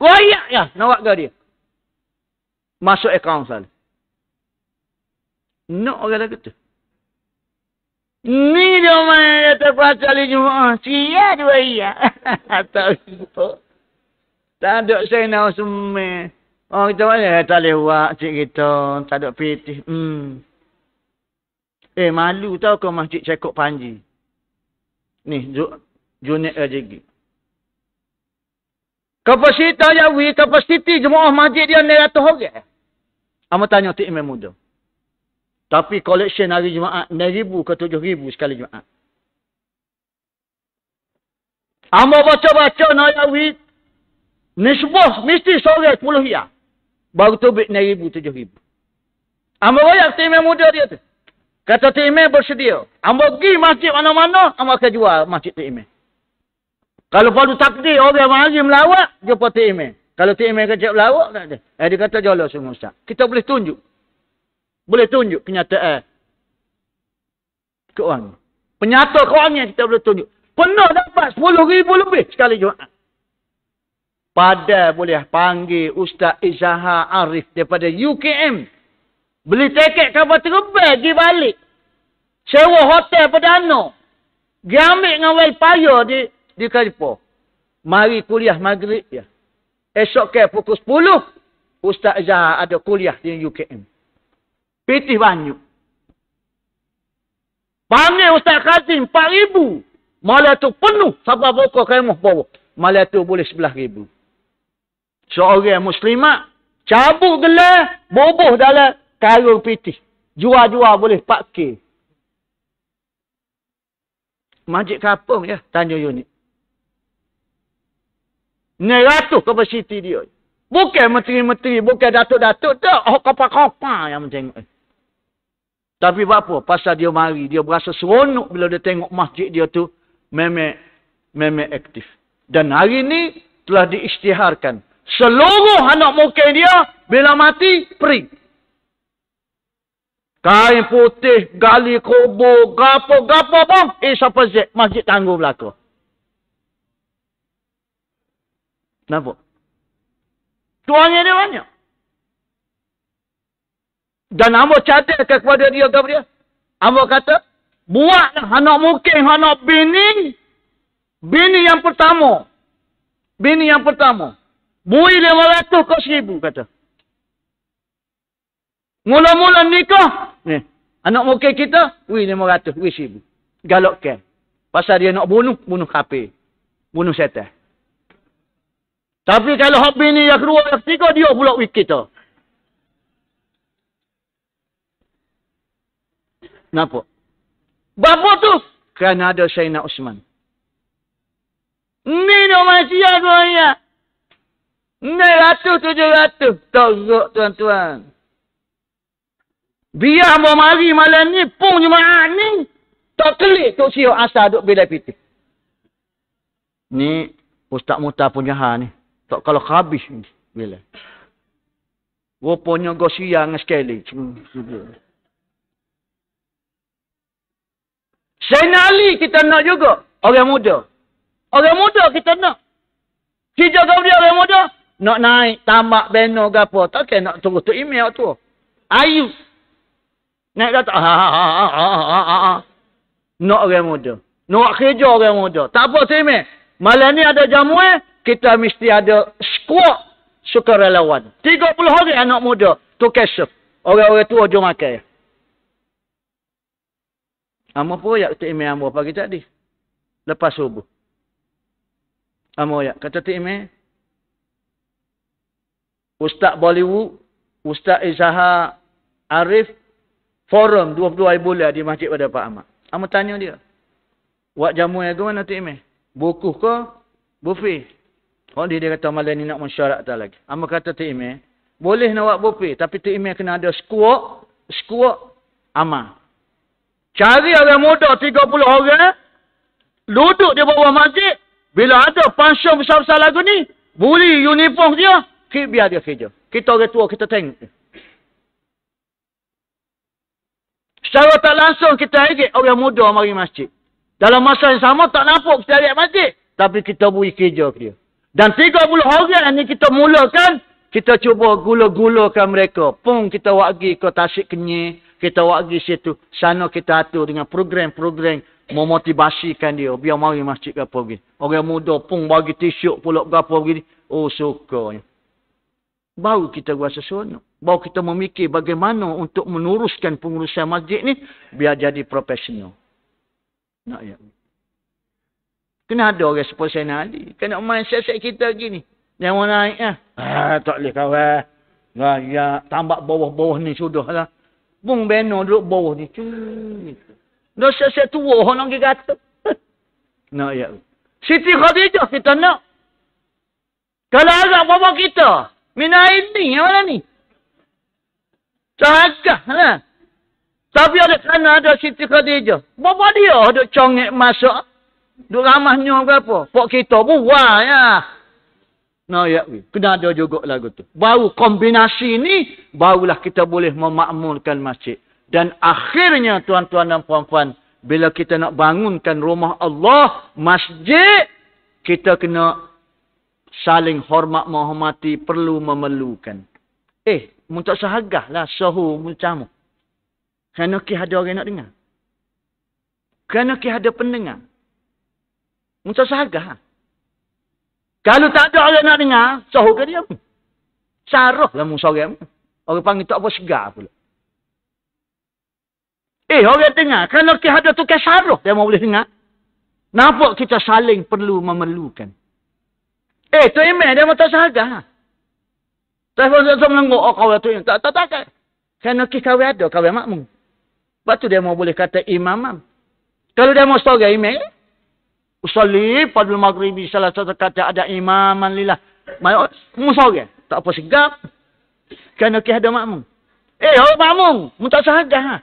Wayak ya, nawak ke dia. Masuk ekran sana. Nak orang lagi tu. Ni dia orang yang datang kuasa di Jumaat. Ah, Sia dua iya. tak lupa. Tak ada saya nak semua. Orang kita eh, boleh tak lewat cik kita. Tak ada piti. Hmm. Eh malu tau kau masjid cekok panji. Ni, junik rajegi. Kapasiti Yahweh, kapasiti jemaah masjid dia ni ratus orang. Amat tanya tu imam muda. Tapi collection hari jemaat, ni ribu ke tujuh ribu sekali jemaat. Amo baca-baca na Yahweh, nisbah mesti sore puluh ya. Baru tu bit ni ribu tujuh ribu. Amat bayar tu imam muda dia tu. Kata tu imam bersedia. Amo pergi masjid mana-mana, amat akan jual masjid tu imam. Kalau padu takdir orang mari melawat, dia pun tak iman. Kalau tak iman kecil melawat, tak ada. Eh, dia kata jolah semua ustaz. Kita boleh tunjuk. Boleh tunjuk kenyataan. Keuangan. Penyata keuangan kita boleh tunjuk. Pernah dapat 10 ribu lebih sekali jumaat. Pada boleh panggil Ustaz Izaha Arif daripada UKM. Beli tiket kapal terbang, pergi balik. Sewa hotel perdana. Dia ambil dengan wilayah di di Kalipo. Mari kuliah maghrib ya. Esok ke pukul 10. Ustaz Zah ada kuliah di UKM. Pitih banyak. Panggil Ustaz Khazin 4 ribu. Malah tu penuh. Sabah buka kemah bawa. Malah tu boleh 11 ribu. Seorang muslimat. Cabut gelah, Boboh dalam karung pitih. Jual-jual boleh pakai majik Majid kapung ya. Tanya unit. Ngeratuh kapasiti dia. Bukan menteri-menteri, bukan datuk-datuk, tak. Oh, kapa-kapa yang tengok. Tapi apa? Pasal dia mari, dia berasa seronok bila dia tengok masjid dia tu memek memek aktif. Dan hari ini telah diisytiharkan. Seluruh anak muka dia bila mati, peri. Kain putih, gali kubur, gapo-gapo bang. Eh, siapa Z? Masjid tangguh belakang. na vo. Tu anyelewanya. Dan ambo cadik ke kepada dia Gabriel. Ambo kata, buatlah anak mungkin anak bini. Bini yang pertama. Bini yang pertama. Bui lima ratus ke seribu kata. Mula-mula nikah. Ni. Anak mungkin kita, bui lima ratus, bui seribu. Galakkan. Pasal dia nak bunuh, bunuh kapi. Bunuh setan. Tapi kalau hak bini yang kedua, yang ketiga, dia pula wik kita. Napa? Bapa tu? Kerana ada Syaina Usman. Ni ni orang Asia tu Ni lah. ratu tujuh ratu. Teruk tuan-tuan. Biar mau mari malam ni pun jemaah ni. Tak kelik tu siap asal duk bila piti. Ni Ustaz Muta punya hal ni. Tak kalau habis ni. Bila. Rupanya kau siang sekali. Sayyidina Ali kita nak juga. Orang muda. Orang muda kita nak. Kerja kau dia orang muda. Nak naik tamak beno ke apa. Tak kena nak turut tu email tu. Ayu. Naik kata. Ha, ha, ha, ha, ha, ha. Nak orang muda. Nak kerja orang muda. Tak apa tu email. Malam ni ada jamu eh kita mesti ada squad sukarelawan. 30 hari anak muda tu kesef. Orang-orang tua jom makan. Amo pun ayat Tok Imam apa pagi tadi. Lepas subuh. Amo ya, Kata Tok Imam. Ustaz Bollywood. Ustaz Izzahar Arif. Forum 22 hari bulan di Masjid pada Pak Ahmad. Amo tanya dia. Buat jamu yang mana Tok Imam? Buku ke? bufi. Oh dia, dia kata malam ni nak mensyarat tak lagi. Amma kata tu ime. Boleh nak buat bupi. Tapi tu ime kena ada skuak. Skuak. Amma. Cari orang muda 30 orang. Duduk di bawah masjid. Bila ada pansyon besar-besar lagu ni. Buli uniform dia. Kita biar dia kerja. Kita orang tua kita tengok. Secara tak langsung kita ajak orang muda mari masjid. Dalam masa yang sama tak nampak kita ajak masjid. Tapi kita buih kerja ke dia. Dan 30 orang ni kita mulakan, kita cuba gula-gulakan mereka. Pung kita wagi ke Tasik Kenyi, kita wagi situ. Sana kita atur dengan program-program memotivasikan dia. Biar mari masjid apa pergi. Orang muda pun bagi t-shirt pula ke pergi. Oh, sukanya. Baru kita rasa seronok. Baru kita memikir bagaimana untuk menuruskan pengurusan masjid ni. Biar jadi profesional. Nak ya. Kena ada orang sepersenali. Kena main set-set kita gini. Yang mana naik ya? Ah, tak boleh kawan. Ah. Ya, ya, tambak bawah-bawah ni sudah lah. Bung Beno duduk bawah ni. Dah set-set tua orang lagi kata. nak ya. Siti Khadijah kita nak. Kalau agak bawah kita. Mina ni, yang mana ni? Cakap lah. Ha. Tapi ada sana ada Siti Khadijah. Bapa dia ada congek masuk. Duk ramahnya ke apa? Pak kita buah ya. No, ya. Kena ada juga lagu tu. Baru kombinasi ni, barulah kita boleh memakmurkan masjid. Dan akhirnya tuan-tuan dan puan-puan, bila kita nak bangunkan rumah Allah, masjid, kita kena saling hormat menghormati, perlu memerlukan. Eh, muntah sahagah lah sahur muncamu. Kerana kita ada orang nak dengar. Kerana kita ada pendengar. Muntah sahagah. Ha? Kalau tak ada orang nak dengar, sahur ke dia. Saruh lah musuh orang. Orang panggil tak apa segar pula. Eh, orang dengar. Kalau kita ada tukar saruh, dia mahu boleh dengar. Nampak kita saling perlu memerlukan. Eh, tu emel, dia mahu tak sahagah. saya pun tak menengok, oh kawal tu Tak, tak, tak. Kerana kita kawal ada, kawal makmu. Lepas tu dia mahu boleh kata imam. Kalau dia mahu setorah imam, usalli fadl maghribi salah satu kata ada imaman lillah mai oh, musawi ya? tak apa segap kerana ke ada makmum eh oh makmum mu tak sahaja ha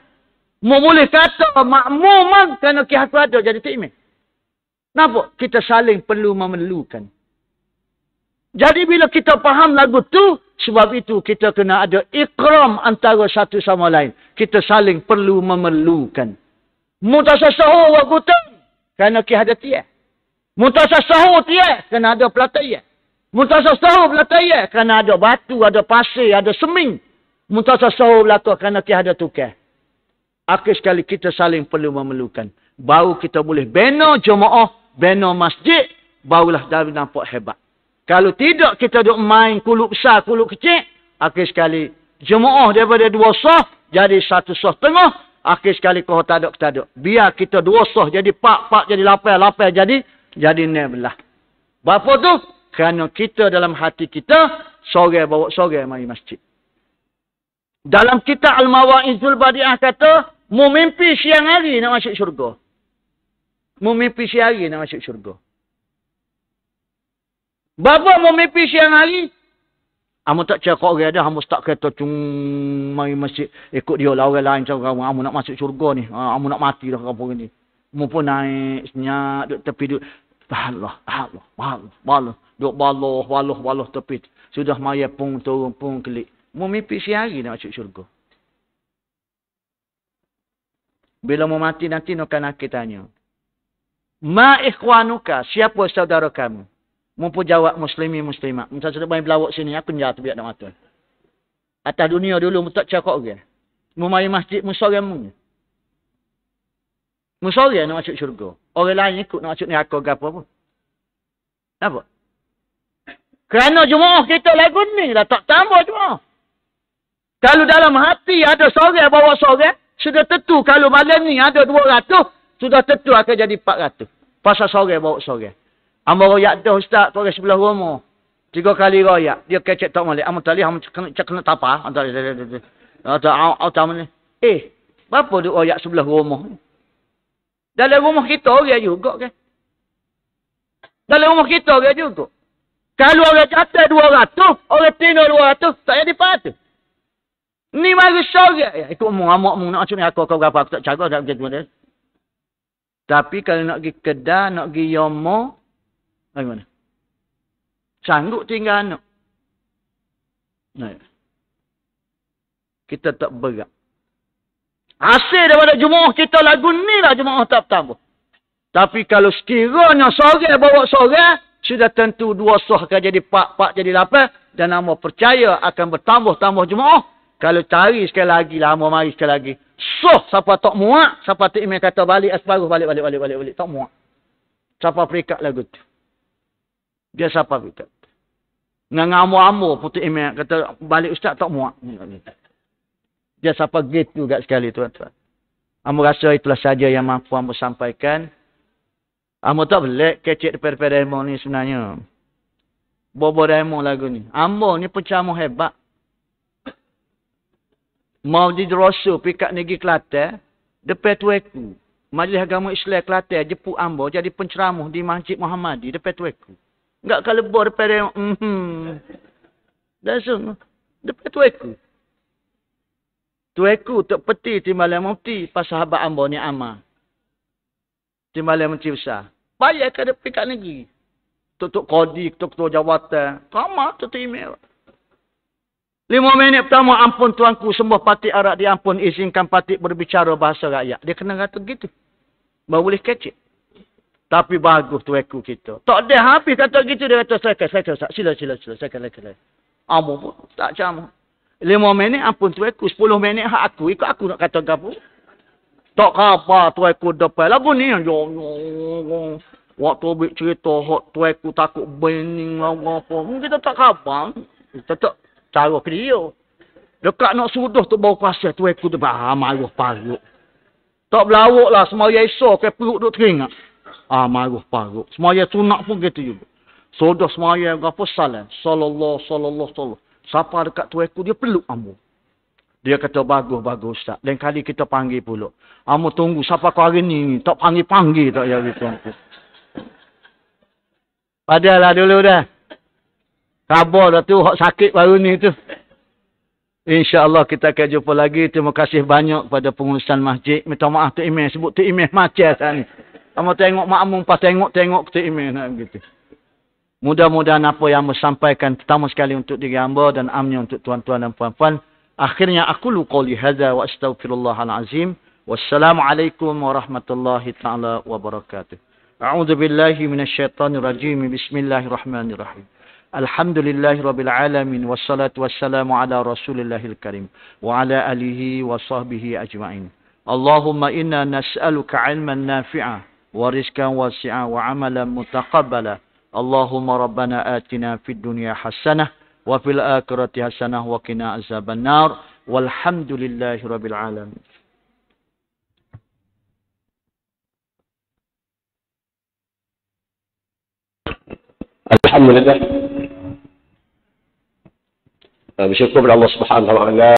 mu boleh kata makmum mak kerana ke aku ada jadi takmir Kenapa? Kita saling perlu memerlukan. Jadi bila kita faham lagu tu, sebab itu kita kena ada ikram antara satu sama lain. Kita saling perlu memerlukan. sahaja wa gutam. Kerana kihadatiyah. Muntasa sahur tiye kerana ada pelatai ye. Muntasa sahur pelatai ye kerana ada batu, ada pasir, ada seming. Muntasa sahur pelatu kerana kita ada tukar. Akhir sekali kita saling perlu memerlukan. Baru kita boleh bina jemaah, bina masjid. Barulah dari nampak hebat. Kalau tidak kita duk main kuluk besar, kuluk kecil. Akhir sekali jemaah daripada dua sah jadi satu sah tengah. Akhir sekali kau tak ada, kita ada. Biar kita dua sah jadi pak, pak jadi lapar, lapar jadi jadi ni belah. Bapa tu? Kerana kita dalam hati kita, sore bawa sore mari masjid. Dalam kita Al-Mawa'izul Badi'ah kata, memimpi siang hari nak masuk syurga. Memimpi siang hari nak masuk syurga. Bapa memimpi siang hari? Amu tak cakap orang ada, amu tak kata cung mari masjid ikut dia lah orang lain cakap amu nak masuk syurga ni. Ah, amu nak mati dah kampung ni. Amu pun naik senyap duduk tepi duduk tahanlah, tahanlah, baloh, baloh, duk baloh, baloh, baloh tepi. Sudah maya pung turun, pung kelik. Mu mimpi si hari nak masuk syurga. Bila mu mati nanti, nak nak kita tanya. Ma ikhwanuka, siapa saudara kamu? Mumpu jawab muslimi muslimat. Minta sudah main belawak sini, aku jatuh biar nak mati. Atas dunia dulu, mu tak cakap lagi. Mu main masjid, mu sorang mu. Musa dia nak masuk syurga. Orang lain ikut nak masuk neraka ke apa pun. Kenapa? Kerana jemaah kita lagu ni lah. Tak tambah jemaah. Kalau dalam hati ada sore bawa sore. Sudah tentu kalau malam ni ada dua ratus. Sudah tentu akan jadi empat ratus. Pasal sore bawa sore. Amba royak dah ustaz. Tuan sebelah rumah. Tiga kali royak. Dia kecek tak boleh. Amba tali. Amba kena, kena tapah. Amba tali. Amba tali. Eh. Berapa dia royak sebelah rumah ni? Dalam rumah kita orang juga kan. Dalam rumah kita orang juga. Kalau orang kata dua ratu, orang tinggal dua ratu tak jadi pahala. Ni mari syurga. Ya, itu umum, amak, umum, nak macam ni, aku, aku, berapa, aku tak cakap, tak macam mana? Tapi kalau nak pergi kedah, nak pergi yomo, bagaimana? Sanggup tinggal anak. Nah, ya. kita tak berat. Hasil daripada jemaah kita lagu ni lah jemaah tak bertambah. Tapi kalau sekiranya sore bawa sore, sudah tentu dua soh akan jadi pak, pak jadi lapan. Dan nama percaya akan bertambah-tambah jemaah. Kalau cari sekali lagi, lama mari sekali lagi. Soh, siapa tak muak, siapa tak ingin kata balik, asbaruh balik, balik, balik, balik, balik. Tak muak. Siapa perikat lagu tu. Dia siapa perikat. Dengan ngamu-amu putih tak kata balik ustaz tak muak. Tak muak. Dia sampai gate juga sekali tuan-tuan. Amu rasa itulah saja yang mampu amu sampaikan. Amu tak boleh kecik daripada demo ni sebenarnya. Bobo demo lagu ni. Amu ni amu hebat. Mau di Rosu kat negeri Kelantan. Depan tu aku. Majlis Agama Islam Kelantan jepuk Ambo jadi penceramah di Masjid Muhammadi depan tu aku. Enggak kalau depan dia. Mm -hmm. Dan semua. Depan tu aku tuaku tok peti timbalan mufti pas sahabat ambo ni ama. Timbalan menteri besar. Payah ke depi kat negeri. Tok tok kodi, tok ketua jawatan, sama tu timel. Lima minit pertama ampun tuanku sembah pati arak diampun izinkan pati berbicara bahasa rakyat. Dia kena kata gitu. Baru boleh kecil. Tapi bagus tu aku kita. Tak dia habis kata gitu dia kata saya kata saya kata sila sila sila saya kata saya Ambo tak camah. Lima minit ampun tuai ku. Sepuluh minit hak aku. Ikut aku nak kata kau Tak apa tuai ku depan. Lagu ni. Ya, ya, ya, Waktu ambil cerita hak tuai ku takut bening lah apa. Hmm, kita tak khabar. Kita tak cara ke dia. Dekat nak sudah tu bawa kuasa tuai ku depan. Ah, maruh paruk. Tak berlawak lah. Semua esok ke perut duk teringat. Ah, maruh paruk. Semua sunak pun gitu juga. Sudah semua yang apa salam. Salallahu, salallahu, salallahu. Siapa dekat tu aku, dia peluk ambo. Dia kata, bagus, bagus, Ustaz. Lain kali kita panggil pula. Ambo tunggu, siapa kau hari ni? Tak panggil-panggil tak ya, gitu. Padahlah dulu dah. Khabar dah tu, hak sakit baru ni tu. Insya Allah kita akan jumpa lagi. Terima kasih banyak kepada pengurusan masjid. Minta maaf Tuk Imeh. Sebut tu Imeh macam ni. Kamu tengok makmum, pas tengok-tengok tu Imeh. nak gitu. Mudah-mudahan apa yang hamba sampaikan pertama sekali untuk diri hamba dan amni untuk tuan-tuan dan puan-puan. Akhirnya aku qawli hadza wa astaghfirullahalazim. Wassalamualaikum warahmatullahi taala wabarakatuh. A'udzu billahi minasyaitonir rajim. Bismillahirrahmanirrahim. Alhamdulillahi rabbil alamin wassalatu wassalamu ala rasulillahil karim wa ala alihi wa sahbihi ajma'in. Allahumma inna nas'aluka 'ilman nafi'a wa rizqan wasi'a wa 'amalan mutaqabbala. اللهم ربنا آتنا في الدنيا حسنة وفي الآخرة حسنة وقنا عذاب النار والحمد لله رب العالمين الحمد لله بشكر الله سبحانه وتعالى